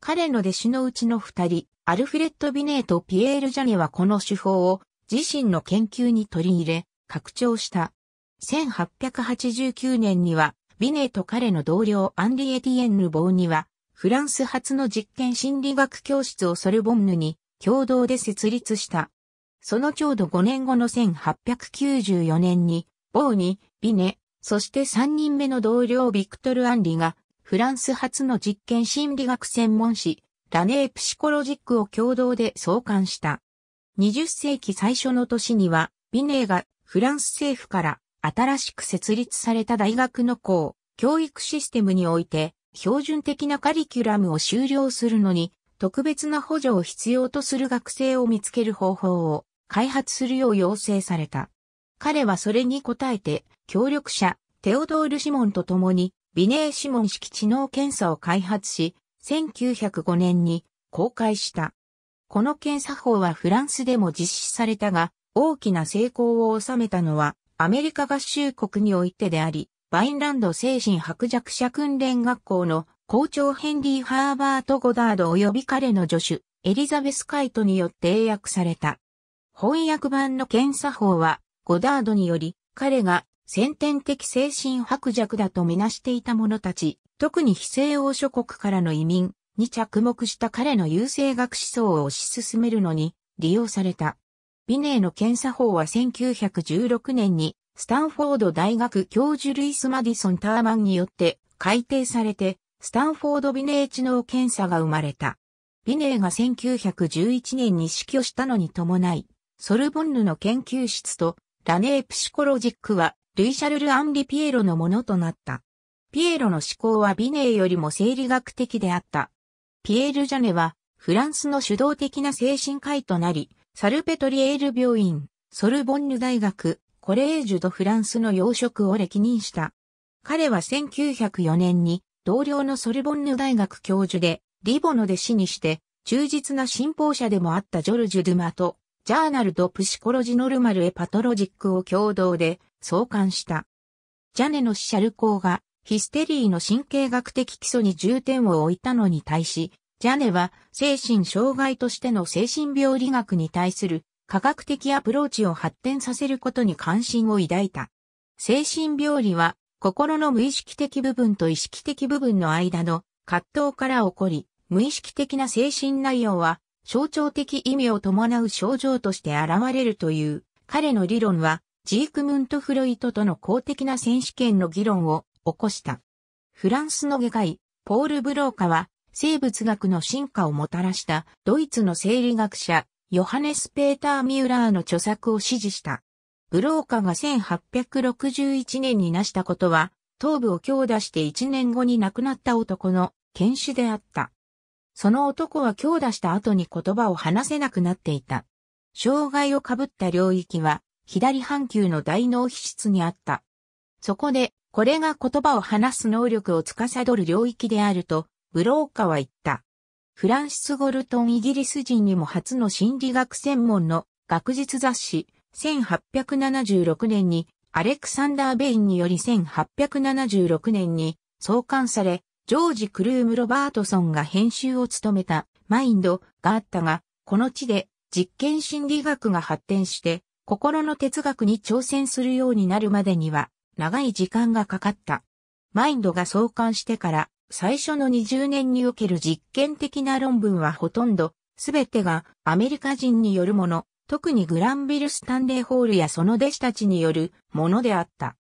彼の弟子のうちの二人、アルフレッド・ビネーとピエール・ジャネはこの手法を自身の研究に取り入れ、拡張した。1889年には、ビネーと彼の同僚アンリエティエンヌ・ボーニは、フランス初の実験心理学教室をソルボンヌに共同で設立した。そのちょうど5年後の1894年に、ボーニ、ビネ、そして3人目の同僚ビクトル・アンリが、フランス初の実験心理学専門誌、ラネー・プシコロジックを共同で創刊した。20世紀最初の年には、ビネーがフランス政府から新しく設立された大学の校、教育システムにおいて、標準的なカリキュラムを修了するのに、特別な補助を必要とする学生を見つける方法を開発するよう要請された。彼はそれに応えて、協力者、テオドール・シモンと共に、ビネー・シモン式知能検査を開発し、1905年に公開した。この検査法はフランスでも実施されたが、大きな成功を収めたのはアメリカ合衆国においてであり、バインランド精神薄弱者訓練学校の校長ヘンリー・ハーバート・ゴダード及び彼の助手、エリザベス・カイトによって英訳された。翻訳版の検査法は、ゴダードにより、彼が先天的精神薄弱だとみなしていた者たち、特に非西欧諸国からの移民に着目した彼の優勢学思想を推し進めるのに利用された。ビネーの検査法は1916年にスタンフォード大学教授ルイス・マディソン・ターマンによって改定されて、スタンフォードビネー知能検査が生まれた。ビネーが1911年に死去したのに伴い、ソルボンヌの研究室とラネープシコロジックはルイシャルル・アンリ・ピエロのものとなった。ピエロの思考はビネーよりも生理学的であった。ピエール・ジャネはフランスの主導的な精神科医となり、サルペトリエール病院、ソルボンヌ大学、コレージュ・ド・フランスの養殖を歴任した。彼は1904年に同僚のソルボンヌ大学教授で、リボの弟子にして、忠実な信奉者でもあったジョルジュ・ドゥマと、ジャーナルド・プシコロジノルマル・エ・パトロジックを共同で創刊した。ジャネのシャルコーがヒステリーの神経学的基礎に重点を置いたのに対し、ジャネは精神障害としての精神病理学に対する科学的アプローチを発展させることに関心を抱いた。精神病理は心の無意識的部分と意識的部分の間の葛藤から起こり、無意識的な精神内容は象徴的意味を伴う症状として現れるという彼の理論はジークムント・フロイトとの公的な選手権の議論を起こした。フランスの外科医、ポール・ブローカは生物学の進化をもたらしたドイツの生理学者ヨハネス・ペーター・ミュラーの著作を支持した。ブローカが1861年に成したことは、頭部を強打して1年後に亡くなった男の犬種であった。その男は強打した後に言葉を話せなくなっていた。障害をかぶった領域は、左半球の大脳皮質にあった。そこで、これが言葉を話す能力を司る領域であると、ブローカは言った。フランシス・ゴルトンイギリス人にも初の心理学専門の学術雑誌、1876年にアレクサンダー・ベインにより1876年に創刊され、ジョージ・クルーム・ロバートソンが編集を務めたマインドがあったが、この地で実験心理学が発展して心の哲学に挑戦するようになるまでには長い時間がかかった。マインドが創刊してから最初の20年における実験的な論文はほとんど、すべてがアメリカ人によるもの、特にグランビル・スタンレーホールやその弟子たちによるものであった。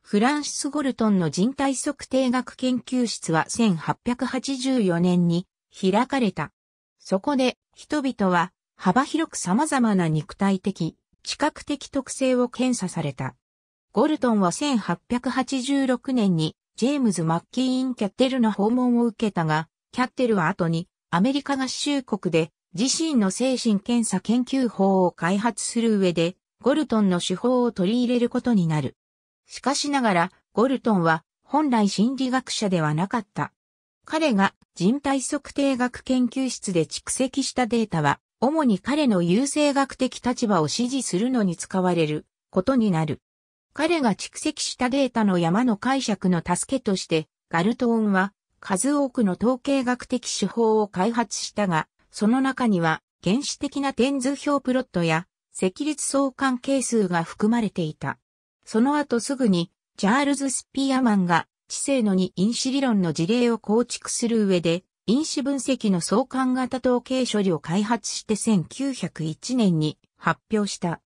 フランシス・ゴルトンの人体測定学研究室は1884年に開かれた。そこで人々は幅広く様々な肉体的、知覚的特性を検査された。ゴルトンは1886年にジェームズ・マッキーイン・キャッテルの訪問を受けたが、キャッテルは後にアメリカ合衆国で自身の精神検査研究法を開発する上で、ゴルトンの手法を取り入れることになる。しかしながら、ゴルトンは本来心理学者ではなかった。彼が人体測定学研究室で蓄積したデータは、主に彼の優勢学的立場を支持するのに使われることになる。彼が蓄積したデータの山の解釈の助けとして、ガルトーンは数多くの統計学的手法を開発したが、その中には原始的な点図表プロットや積立相関係数が含まれていた。その後すぐに、チャールズ・スピアマンが知性の2因子理論の事例を構築する上で、因子分析の相関型統計処理を開発して1901年に発表した。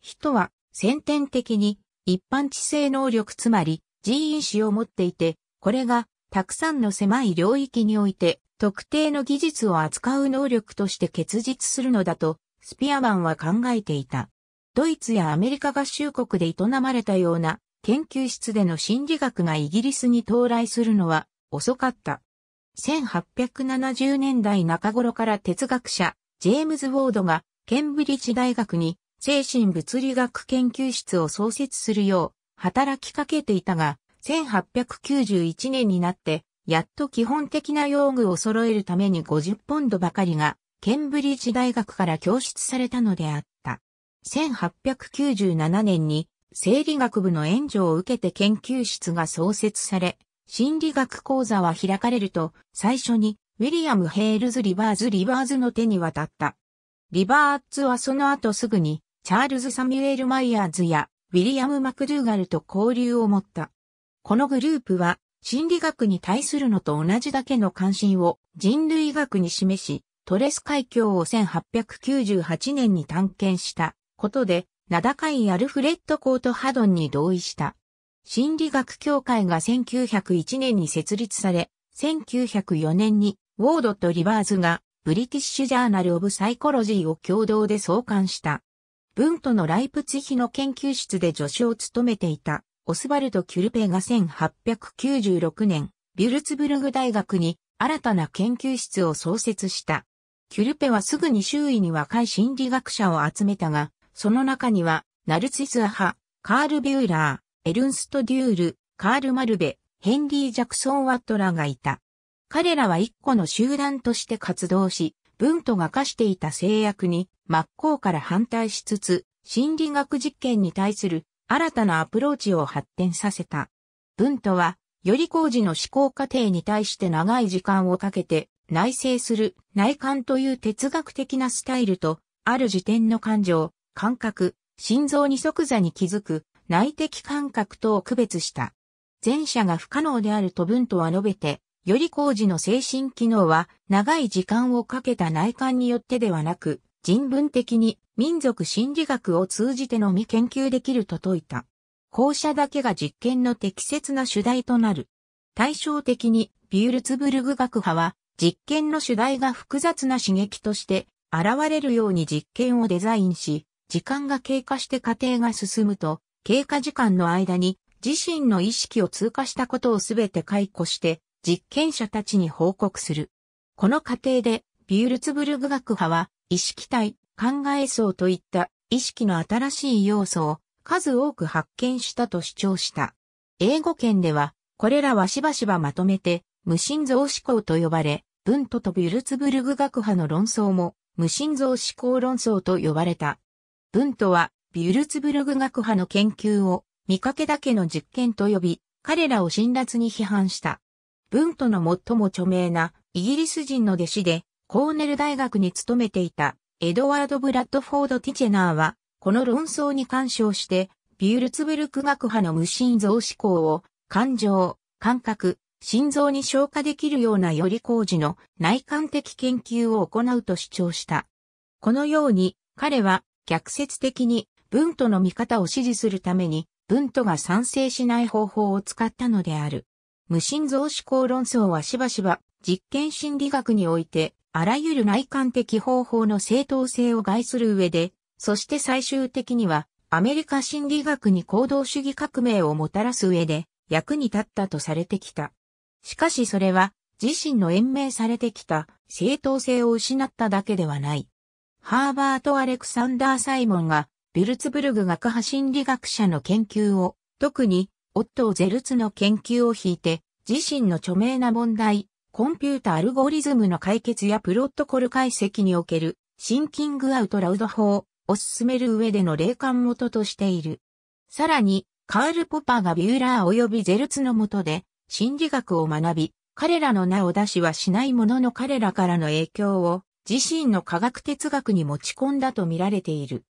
人は先天的に一般知性能力つまり人因子を持っていて、これがたくさんの狭い領域において特定の技術を扱う能力として結実するのだとスピアマンは考えていた。ドイツやアメリカ合衆国で営まれたような研究室での心理学がイギリスに到来するのは遅かった。1870年代中頃から哲学者、ジェームズ・ウォードがケンブリッジ大学に精神物理学研究室を創設するよう働きかけていたが、1891年になって、やっと基本的な用具を揃えるために50ポンドばかりが、ケンブリッジ大学から供出されたのであった。1897年に、生理学部の援助を受けて研究室が創設され、心理学講座は開かれると、最初に、ウィリアム・ヘールズ・リバーズ・リバーズの手に渡った。リバーズはその後すぐに、チャールズ・サミュエル・マイヤーズやウィリアム・マクドゥーガルと交流を持った。このグループは心理学に対するのと同じだけの関心を人類学に示し、トレス海峡を1898年に探検したことで、名高いアルフレッド・コート・ハドンに同意した。心理学協会が1901年に設立され、1904年にウォードとリバーズがブリティッシュ・ジャーナル・オブ・サイコロジーを共同で創刊した。文都のライプツヒの研究室で助手を務めていた、オスバルド・キュルペが1896年、ビュルツブルグ大学に新たな研究室を創設した。キュルペはすぐに周囲に若い心理学者を集めたが、その中には、ナルツィス派、カール・ビューラー、エルンスト・デュール、カール・マルベ、ヘンリー・ジャクソン・ワットラがいた。彼らは一個の集団として活動し、文都が課していた制約に真っ向から反対しつつ、心理学実験に対する新たなアプローチを発展させた。文都は、より工事の思考過程に対して長い時間をかけて内省する内観という哲学的なスタイルと、ある時点の感情、感覚、心臓に即座に気づく内的感覚とを区別した。前者が不可能であると文とは述べて、より工事の精神機能は長い時間をかけた内観によってではなく、人文的に民族心理学を通じてのみ研究できると説いた。校舎だけが実験の適切な主題となる。対照的にビュールツブルグ学派は実験の主題が複雑な刺激として現れるように実験をデザインし、時間が経過して過程が進むと、経過時間の間に自身の意識を通過したことをすべて解雇して、実験者たちに報告する。この過程で、ビュルツブルグ学派は、意識体、考え層といった意識の新しい要素を数多く発見したと主張した。英語圏では、これらはしばしばまとめて、無心臓思考と呼ばれ、文徒とビュルツブルグ学派の論争も、無心臓思考論争と呼ばれた。文徒は、ビュルツブルグ学派の研究を、見かけだけの実験と呼び、彼らを辛辣に批判した。文との最も著名なイギリス人の弟子で、コーネル大学に勤めていたエドワード・ブラッドフォード・ティチェナーは、この論争に干渉して、ビュールツブルク学派の無心臓思考を、感情、感覚、心臓に消化できるようなより工事の内観的研究を行うと主張した。このように、彼は逆説的に文との見方を支持するために、文とが賛成しない方法を使ったのである。無心造思考論争はしばしば実験心理学においてあらゆる内観的方法の正当性を害する上で、そして最終的にはアメリカ心理学に行動主義革命をもたらす上で役に立ったとされてきた。しかしそれは自身の延命されてきた正当性を失っただけではない。ハーバート・アレクサンダー・サイモンがビルツブルグ学派心理学者の研究を特にオットー・ゼルツの研究を引いて、自身の著名な問題、コンピュータアルゴリズムの解決やプロットコル解析における、シンキングアウトラウド法を進める上での霊感元としている。さらに、カール・ポパーがビューラー及びゼルツの下で、心理学を学び、彼らの名を出しはしないものの彼らからの影響を、自身の科学哲学に持ち込んだと見られている。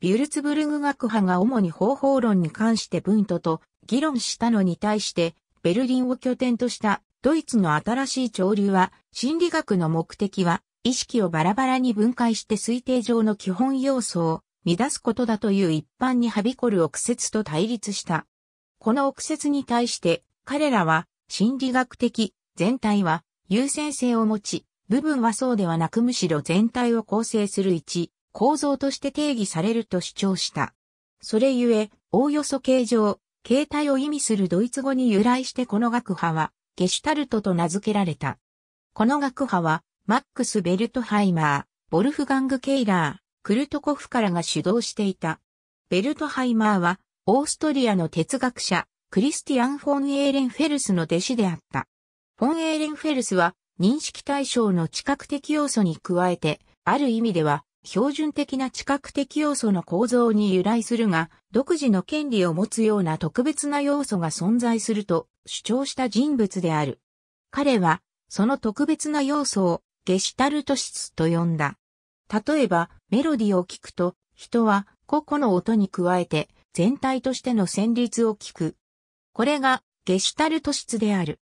ビュルツブルグ学派が主に方法論に関して文トと議論したのに対して、ベルリンを拠点としたドイツの新しい潮流は、心理学の目的は、意識をバラバラに分解して推定上の基本要素を乱すことだという一般にはびこる憶説と対立した。この憶説に対して彼らは心理学的全体は優先性を持ち、部分はそうではなくむしろ全体を構成する一構造として定義されると主張した。それゆえ、おおよそ形状、形態を意味するドイツ語に由来してこの学派は、ゲシュタルトと名付けられた。この学派は、マックス・ベルトハイマー、ボルフガング・ケイラー、クルトコフからが主導していた。ベルトハイマーは、オーストリアの哲学者、クリスティアン・フォン・エーレンフェルスの弟子であった。フォン・エーレンフェルスは、認識対象の知覚的要素に加えて、ある意味では、標準的な知覚的要素の構造に由来するが、独自の権利を持つような特別な要素が存在すると主張した人物である。彼は、その特別な要素をゲシュタルト質と呼んだ。例えば、メロディを聞くと、人は個々の音に加えて全体としての旋律を聞く。これがゲシュタルト質である。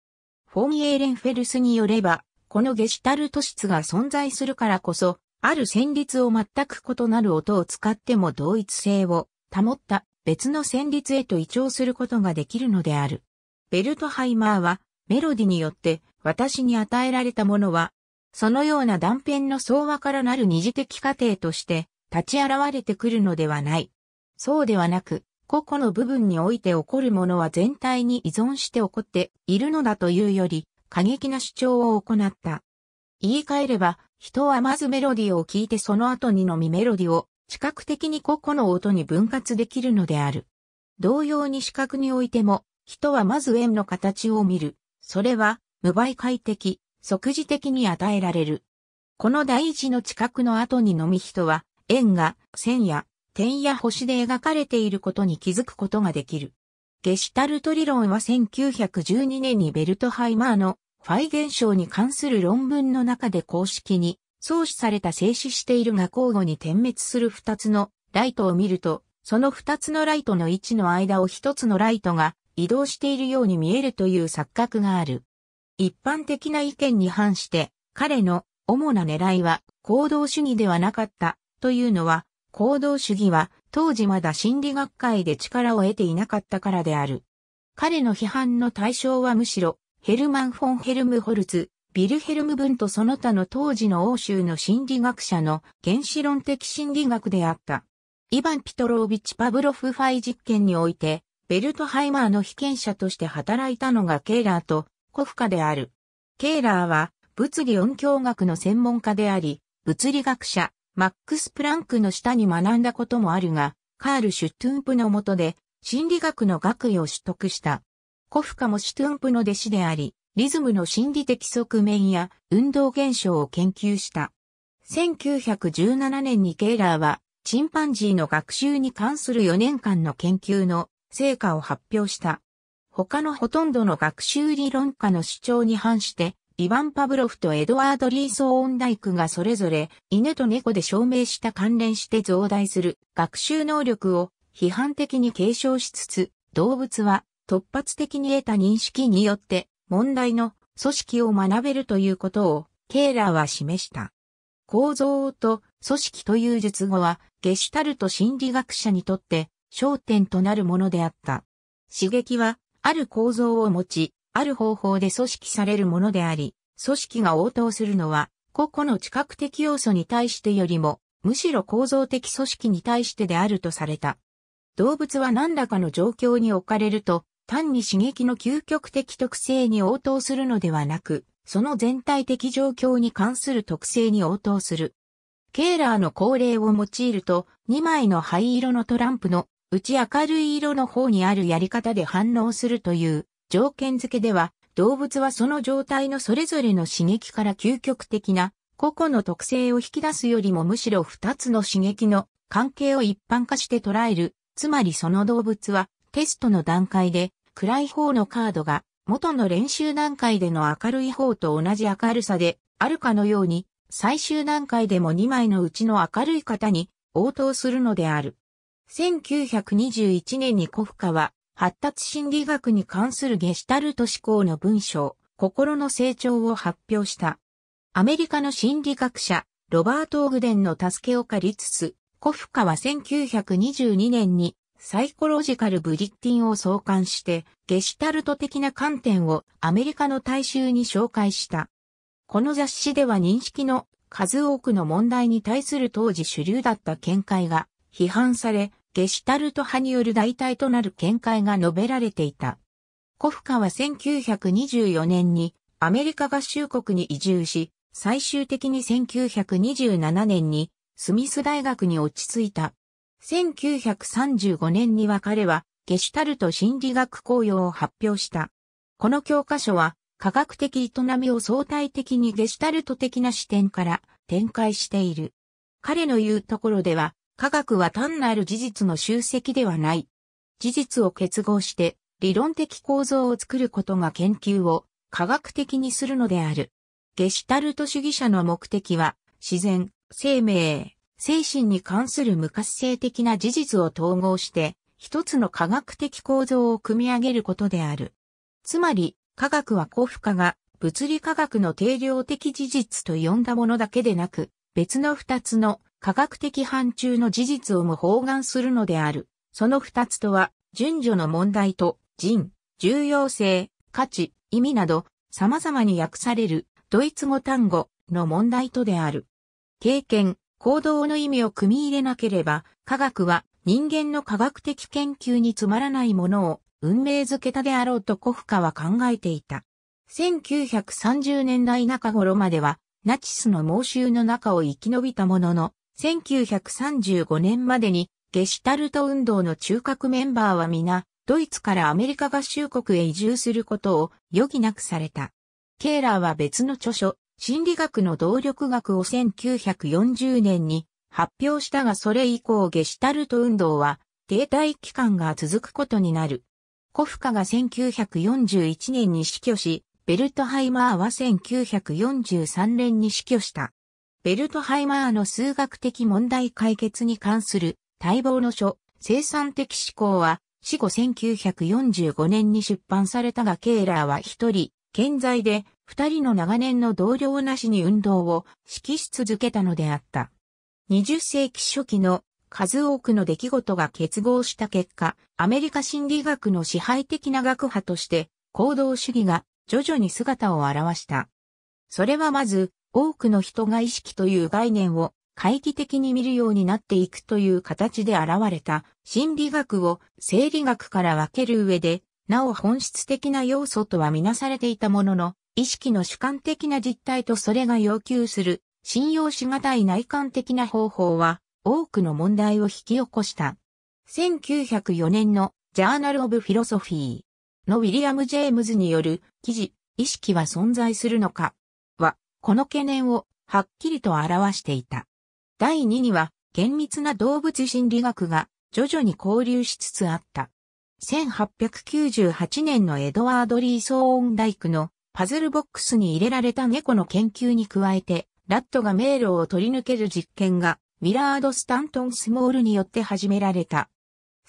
フォン・エーレンフェルスによれば、このゲシュタルト質が存在するからこそ、ある旋律を全く異なる音を使っても同一性を保った別の旋律へと移調することができるのである。ベルトハイマーはメロディによって私に与えられたものは、そのような断片の相和からなる二次的過程として立ち現れてくるのではない。そうではなく、個々の部分において起こるものは全体に依存して起こっているのだというより、過激な主張を行った。言い換えれば、人はまずメロディを聴いてその後にのみメロディを視覚的に個々の音に分割できるのである。同様に視覚においても、人はまず円の形を見る。それは、無媒介的、即時的に与えられる。この第一の知覚の後にのみ人は、円が線や点や星で描かれていることに気づくことができる。ゲシュタルト理論は1912年にベルトハイマーのファイ現象に関する論文の中で公式に創始された静止しているが交互に点滅する2つのライトを見ると、その2つのライトの位置の間を1つのライトが移動しているように見えるという錯覚がある。一般的な意見に反して、彼の主な狙いは行動主義ではなかったというのは、行動主義は当時まだ心理学会で力を得ていなかったからである。彼の批判の対象はむしろヘルマン・フォン・ヘルムホルツ、ビルヘルム・ブンとその他の当時の欧州の心理学者の原子論的心理学であった。イヴァン・ピトロービチ・パブロフ・ファイ実験において、ベルトハイマーの被験者として働いたのがケーラーとコフカである。ケーラーは物理音響学の専門家であり、物理学者、マックス・プランクの下に学んだこともあるが、カール・シュットゥンプの下で心理学の学位を取得した。コフカもシュトゥンプの弟子であり、リズムの心理的側面や運動現象を研究した。1917年にケーラーは、チンパンジーの学習に関する4年間の研究の成果を発表した。他のほとんどの学習理論家の主張に反して、イヴァン・パブロフとエドワード・リーソー・オンダイクがそれぞれ犬と猫で証明した関連して増大する学習能力を批判的に継承しつつ、動物は突発的に得た認識によって問題の組織を学べるということをケーラーは示した。構造と組織という術語はゲシュタルト心理学者にとって焦点となるものであった。刺激はある構造を持ち、ある方法で組織されるものであり、組織が応答するのは個々の知覚的要素に対してよりも、むしろ構造的組織に対してであるとされた。動物は何らかの状況に置かれると、単に刺激の究極的特性に応答するのではなく、その全体的状況に関する特性に応答する。ケーラーの恒例を用いると、2枚の灰色のトランプのうち明るい色の方にあるやり方で反応するという条件付けでは、動物はその状態のそれぞれの刺激から究極的な個々の特性を引き出すよりもむしろ2つの刺激の関係を一般化して捉える。つまりその動物はテストの段階で暗い方のカードが元の練習段階での明るい方と同じ明るさであるかのように最終段階でも2枚のうちの明るい方に応答するのである。1921年にコフカは発達心理学に関するゲシュタルト思考の文章、心の成長を発表した。アメリカの心理学者、ロバート・オグデンの助けを借りつつ、コフカは1922年にサイコロジカル・ブリッティンを創刊して、ゲシュタルト的な観点をアメリカの大衆に紹介した。この雑誌では認識の数多くの問題に対する当時主流だった見解が批判され、ゲシュタルト派による代替となる見解が述べられていた。コフカは1924年にアメリカ合衆国に移住し、最終的に1927年にスミス大学に落ち着いた。1935年には彼はゲシュタルト心理学公用を発表した。この教科書は科学的営みを相対的にゲシュタルト的な視点から展開している。彼の言うところでは科学は単なる事実の集積ではない。事実を結合して理論的構造を作ることが研究を科学的にするのである。ゲシュタルト主義者の目的は自然、生命、精神に関する無活性的な事実を統合して、一つの科学的構造を組み上げることである。つまり、科学は古婦科が物理科学の定量的事実と呼んだものだけでなく、別の二つの科学的範疇の事実をも包含するのである。その二つとは、順序の問題と人、重要性、価値、意味など、様々に訳されるドイツ語単語の問題とである。経験、行動の意味を組み入れなければ、科学は人間の科学的研究につまらないものを運命づけたであろうとコフカは考えていた。1930年代中頃までは、ナチスの猛襲の中を生き延びたものの、1935年までにゲシュタルト運動の中核メンバーは皆、ドイツからアメリカ合衆国へ移住することを余儀なくされた。ケーラーは別の著書、心理学の動力学を1940年に発表したがそれ以降ゲシュタルト運動は停滞期間が続くことになる。コフカが1941年に死去し、ベルトハイマーは1943年に死去した。ベルトハイマーの数学的問題解決に関する待望の書、生産的思考は死後1945年に出版されたがケーラーは一人、健在で二人の長年の同僚なしに運動を指揮し続けたのであった。20世紀初期の数多くの出来事が結合した結果、アメリカ心理学の支配的な学派として行動主義が徐々に姿を現した。それはまず、多くの人が意識という概念を回帰的に見るようになっていくという形で現れた心理学を生理学から分ける上で、なお本質的な要素とはみなされていたものの、意識の主観的な実態とそれが要求する信用しがたい内観的な方法は多くの問題を引き起こした。1904年のジャーナル・オブ・フィロソフィーのウィリアム・ジェームズによる記事、意識は存在するのかは、この懸念をはっきりと表していた。第2には、厳密な動物心理学が徐々に交流しつつあった。1898年のエドワード・リー・ソーオン・ダイクのパズルボックスに入れられた猫の研究に加えて、ラットが迷路を取り抜ける実験が、ウィラード・スタントン・スモールによって始められた。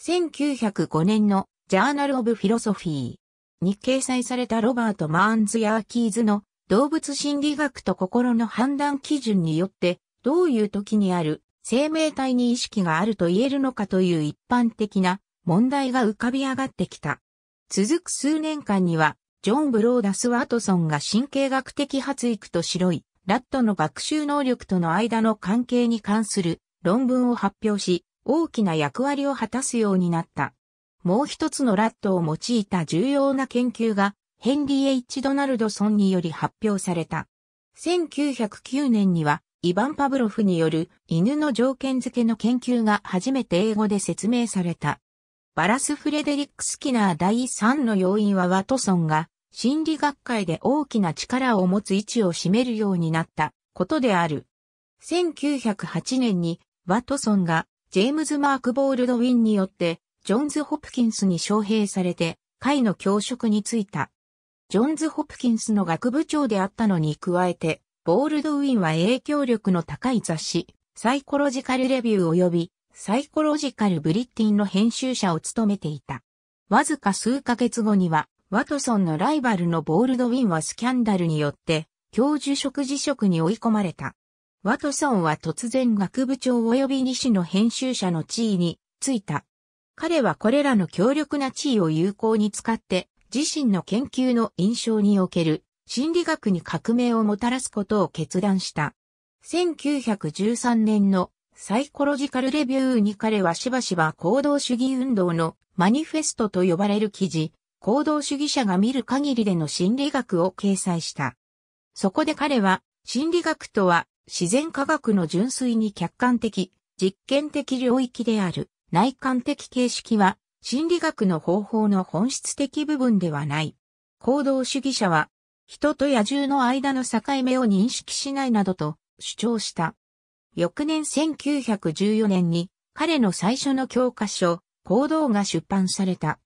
1905年のジャーナル・オブ・フィロソフィーに掲載されたロバート・マーンズ・ヤーキーズの動物心理学と心の判断基準によって、どういう時にある生命体に意識があると言えるのかという一般的な問題が浮かび上がってきた。続く数年間にはジョン・ブローダス・ワトソンが神経学的発育と白い、ラットの学習能力との間の関係に関する論文を発表し、大きな役割を果たすようになった。もう一つのラットを用いた重要な研究が、ヘンリー・ H・ ドナルドソンにより発表された。1909年には、イヴァン・パブロフによる犬の条件付けの研究が初めて英語で説明された。バラス・フレデリック・スキナー第3の要因はワトソンが心理学会で大きな力を持つ位置を占めるようになったことである。1908年にワトソンがジェームズ・マーク・ボールドウィンによってジョンズ・ホプキンスに招聘されて会の教職に就いた。ジョンズ・ホプキンスの学部長であったのに加えて、ボールドウィンは影響力の高い雑誌、サイコロジカルレビュー及びサイコロジカルブリッティンの編集者を務めていた。わずか数ヶ月後には、ワトソンのライバルのボールドウィンはスキャンダルによって、教授職辞職に追い込まれた。ワトソンは突然学部長及び2種の編集者の地位についた。彼はこれらの強力な地位を有効に使って、自身の研究の印象における心理学に革命をもたらすことを決断した。1913年のサイコロジカルレビューに彼はしばしば行動主義運動のマニフェストと呼ばれる記事、行動主義者が見る限りでの心理学を掲載した。そこで彼は、心理学とは自然科学の純粋に客観的、実験的領域である内観的形式は心理学の方法の本質的部分ではない。行動主義者は人と野獣の間の境目を認識しないなどと主張した。翌年1914年に彼の最初の教科書、行動が出版された。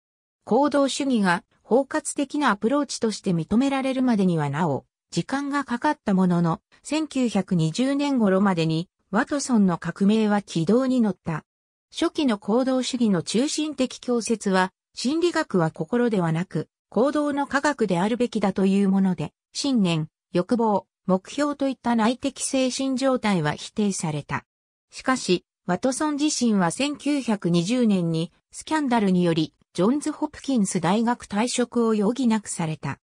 行動主義が包括的なアプローチとして認められるまでにはなお、時間がかかったものの、1920年頃までに、ワトソンの革命は軌道に乗った。初期の行動主義の中心的教説は、心理学は心ではなく、行動の科学であるべきだというもので、信念、欲望、目標といった内的精神状態は否定された。しかし、ワトソン自身は1920年にスキャンダルによりジョンズ・ホプキンス大学退職を余儀なくされた。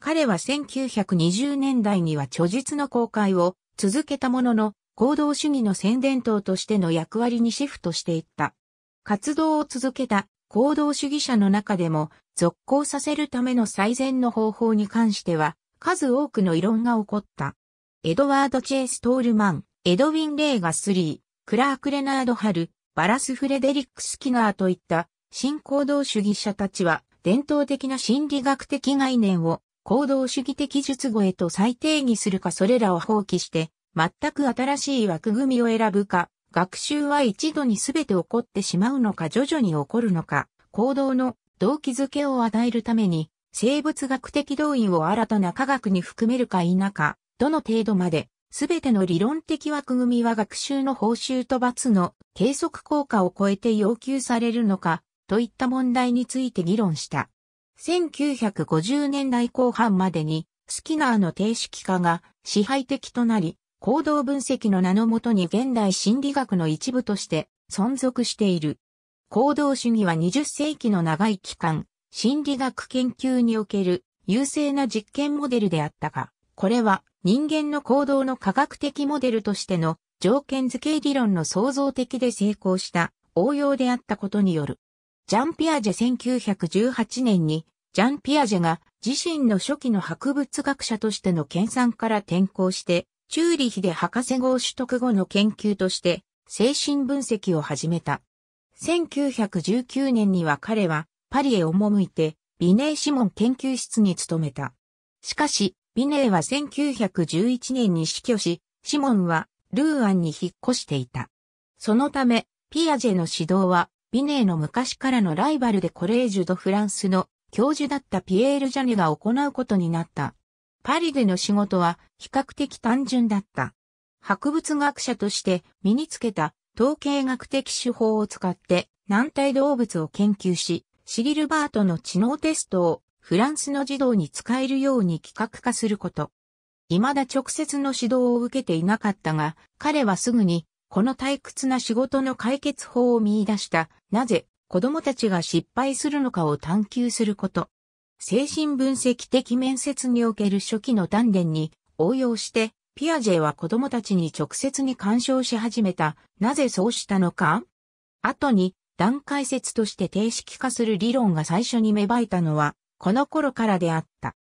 彼は1920年代には著述の公開を続けたものの、行動主義の宣伝党としての役割にシフトしていった。活動を続けた行動主義者の中でも、続行させるための最善の方法に関しては、数多くの異論が起こった。エドワード・チェイス・トールマン、エドウィン・レーガスリー、クラーク・レナード・ハル、バラス・フレデリック・スキナーといった新行動主義者たちは、伝統的な心理学的概念を行動主義的術語へと再定義するかそれらを放棄して、全く新しい枠組みを選ぶか、学習は一度に全て起こってしまうのか徐々に起こるのか、行動の動機づけを与えるために、生物学的動員を新たな科学に含めるか否か、どの程度まで、全ての理論的枠組みは学習の報酬と罰の計測効果を超えて要求されるのか、といった問題について議論した。1950年代後半までに、スキナーの定式化が支配的となり、行動分析の名のもとに現代心理学の一部として存続している。行動主義は20世紀の長い期間、心理学研究における優勢な実験モデルであったが、これは人間の行動の科学的モデルとしての条件付け理論の創造的で成功した応用であったことによる。ジャンピアジェ1918年に、ジャンピアジェが自身の初期の博物学者としての研鑽から転校して、チューリヒで博士号取得後の研究として、精神分析を始めた。1919年には彼はパリへ赴いて、ビネーシモン研究室に勤めた。しかし、ビネーは1911年に死去し、シモンはルーアンに引っ越していた。そのため、ピアジェの指導はビネーの昔からのライバルでコレージュ・ド・フランスの教授だったピエール・ジャネが行うことになった。パリでの仕事は比較的単純だった。博物学者として身につけた統計学的手法を使って軟体動物を研究し、シリルバートの知能テストをフランスの児童に使えるように企画化すること。未だ直接の指導を受けていなかったが、彼はすぐにこの退屈な仕事の解決法を見出した、なぜ子供たちが失敗するのかを探求すること。精神分析的面接における初期の鍛錬に応用して、ピアジェは子供たちに直接に干渉し始めた。なぜそうしたのか後に段階説として定式化する理論が最初に芽生えたのは、この頃からであった。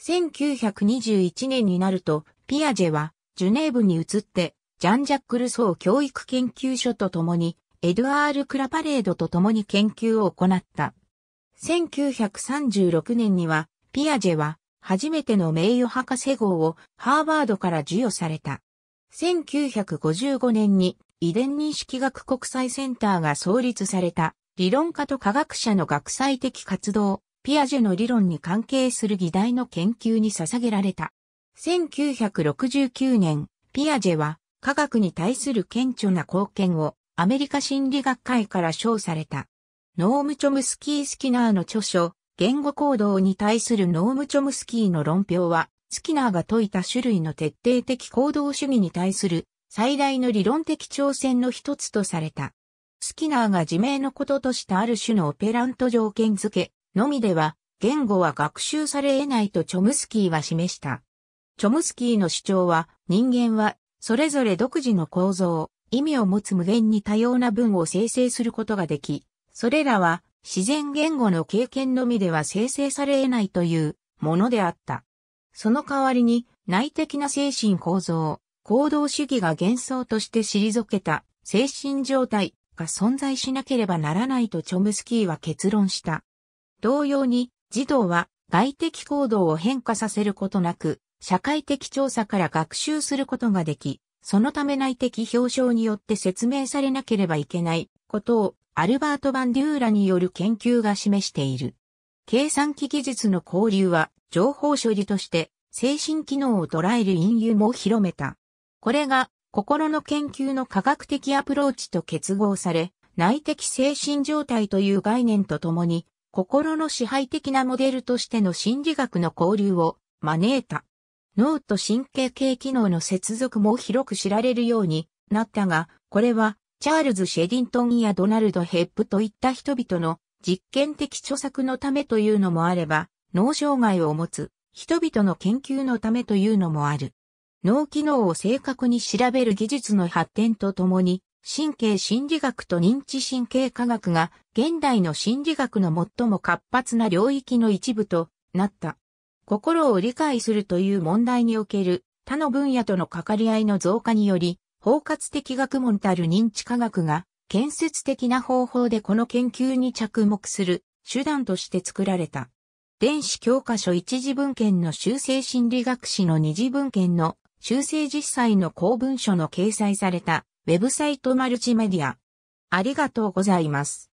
1921年になると、ピアジェはジュネーブに移ってジャン・ジャック・ルソー教育研究所と共に、エドアール・クラパレードと共に研究を行った。1936年には、ピアジェは、初めての名誉博士号をハーバードから授与された。1955年に遺伝認識学国際センターが創立された理論家と科学者の学際的活動、ピアジェの理論に関係する議題の研究に捧げられた。1969年、ピアジェは科学に対する顕著な貢献をアメリカ心理学会から賞された。ノーム・チョムスキー・スキナーの著書、言語行動に対するノーム・チョムスキーの論評は、スキナーが説いた種類の徹底的行動主義に対する最大の理論的挑戦の一つとされた。スキナーが自明のこととしたある種のオペラント条件付けのみでは、言語は学習され得ないとチョムスキーは示した。チョムスキーの主張は、人間はそれぞれ独自の構造、意味を持つ無限に多様な文を生成することができ、それらは自然言語の経験のみでは生成され得ないというものであった。その代わりに内的な精神構造、行動主義が幻想として退けた精神状態が存在しなければならないとチョムスキーは結論した。同様に児童は外的行動を変化させることなく社会的調査から学習することができ、そのため内的表彰によって説明されなければいけないことをアルバート・バンデューラによる研究が示している。計算機技術の交流は情報処理として精神機能を捉える隠喩も広めた。これが心の研究の科学的アプローチと結合され、内的精神状態という概念とともに、心の支配的なモデルとしての心理学の交流を招いた。脳と神経系機能の接続も広く知られるようになったが、これはチャールズ・シェディントンやドナルド・ヘップといった人々の実験的著作のためというのもあれば、脳障害を持つ人々の研究のためというのもある。脳機能を正確に調べる技術の発展とともに、神経心理学と認知神経科学が現代の心理学の最も活発な領域の一部となった。心を理解するという問題における他の分野とのかかり合いの増加により、包括的学問たる認知科学が建設的な方法でこの研究に着目する手段として作られた。電子教科書一次文献の修正心理学史の二次文献の修正実際の公文書の掲載されたウェブサイトマルチメディア。ありがとうございます。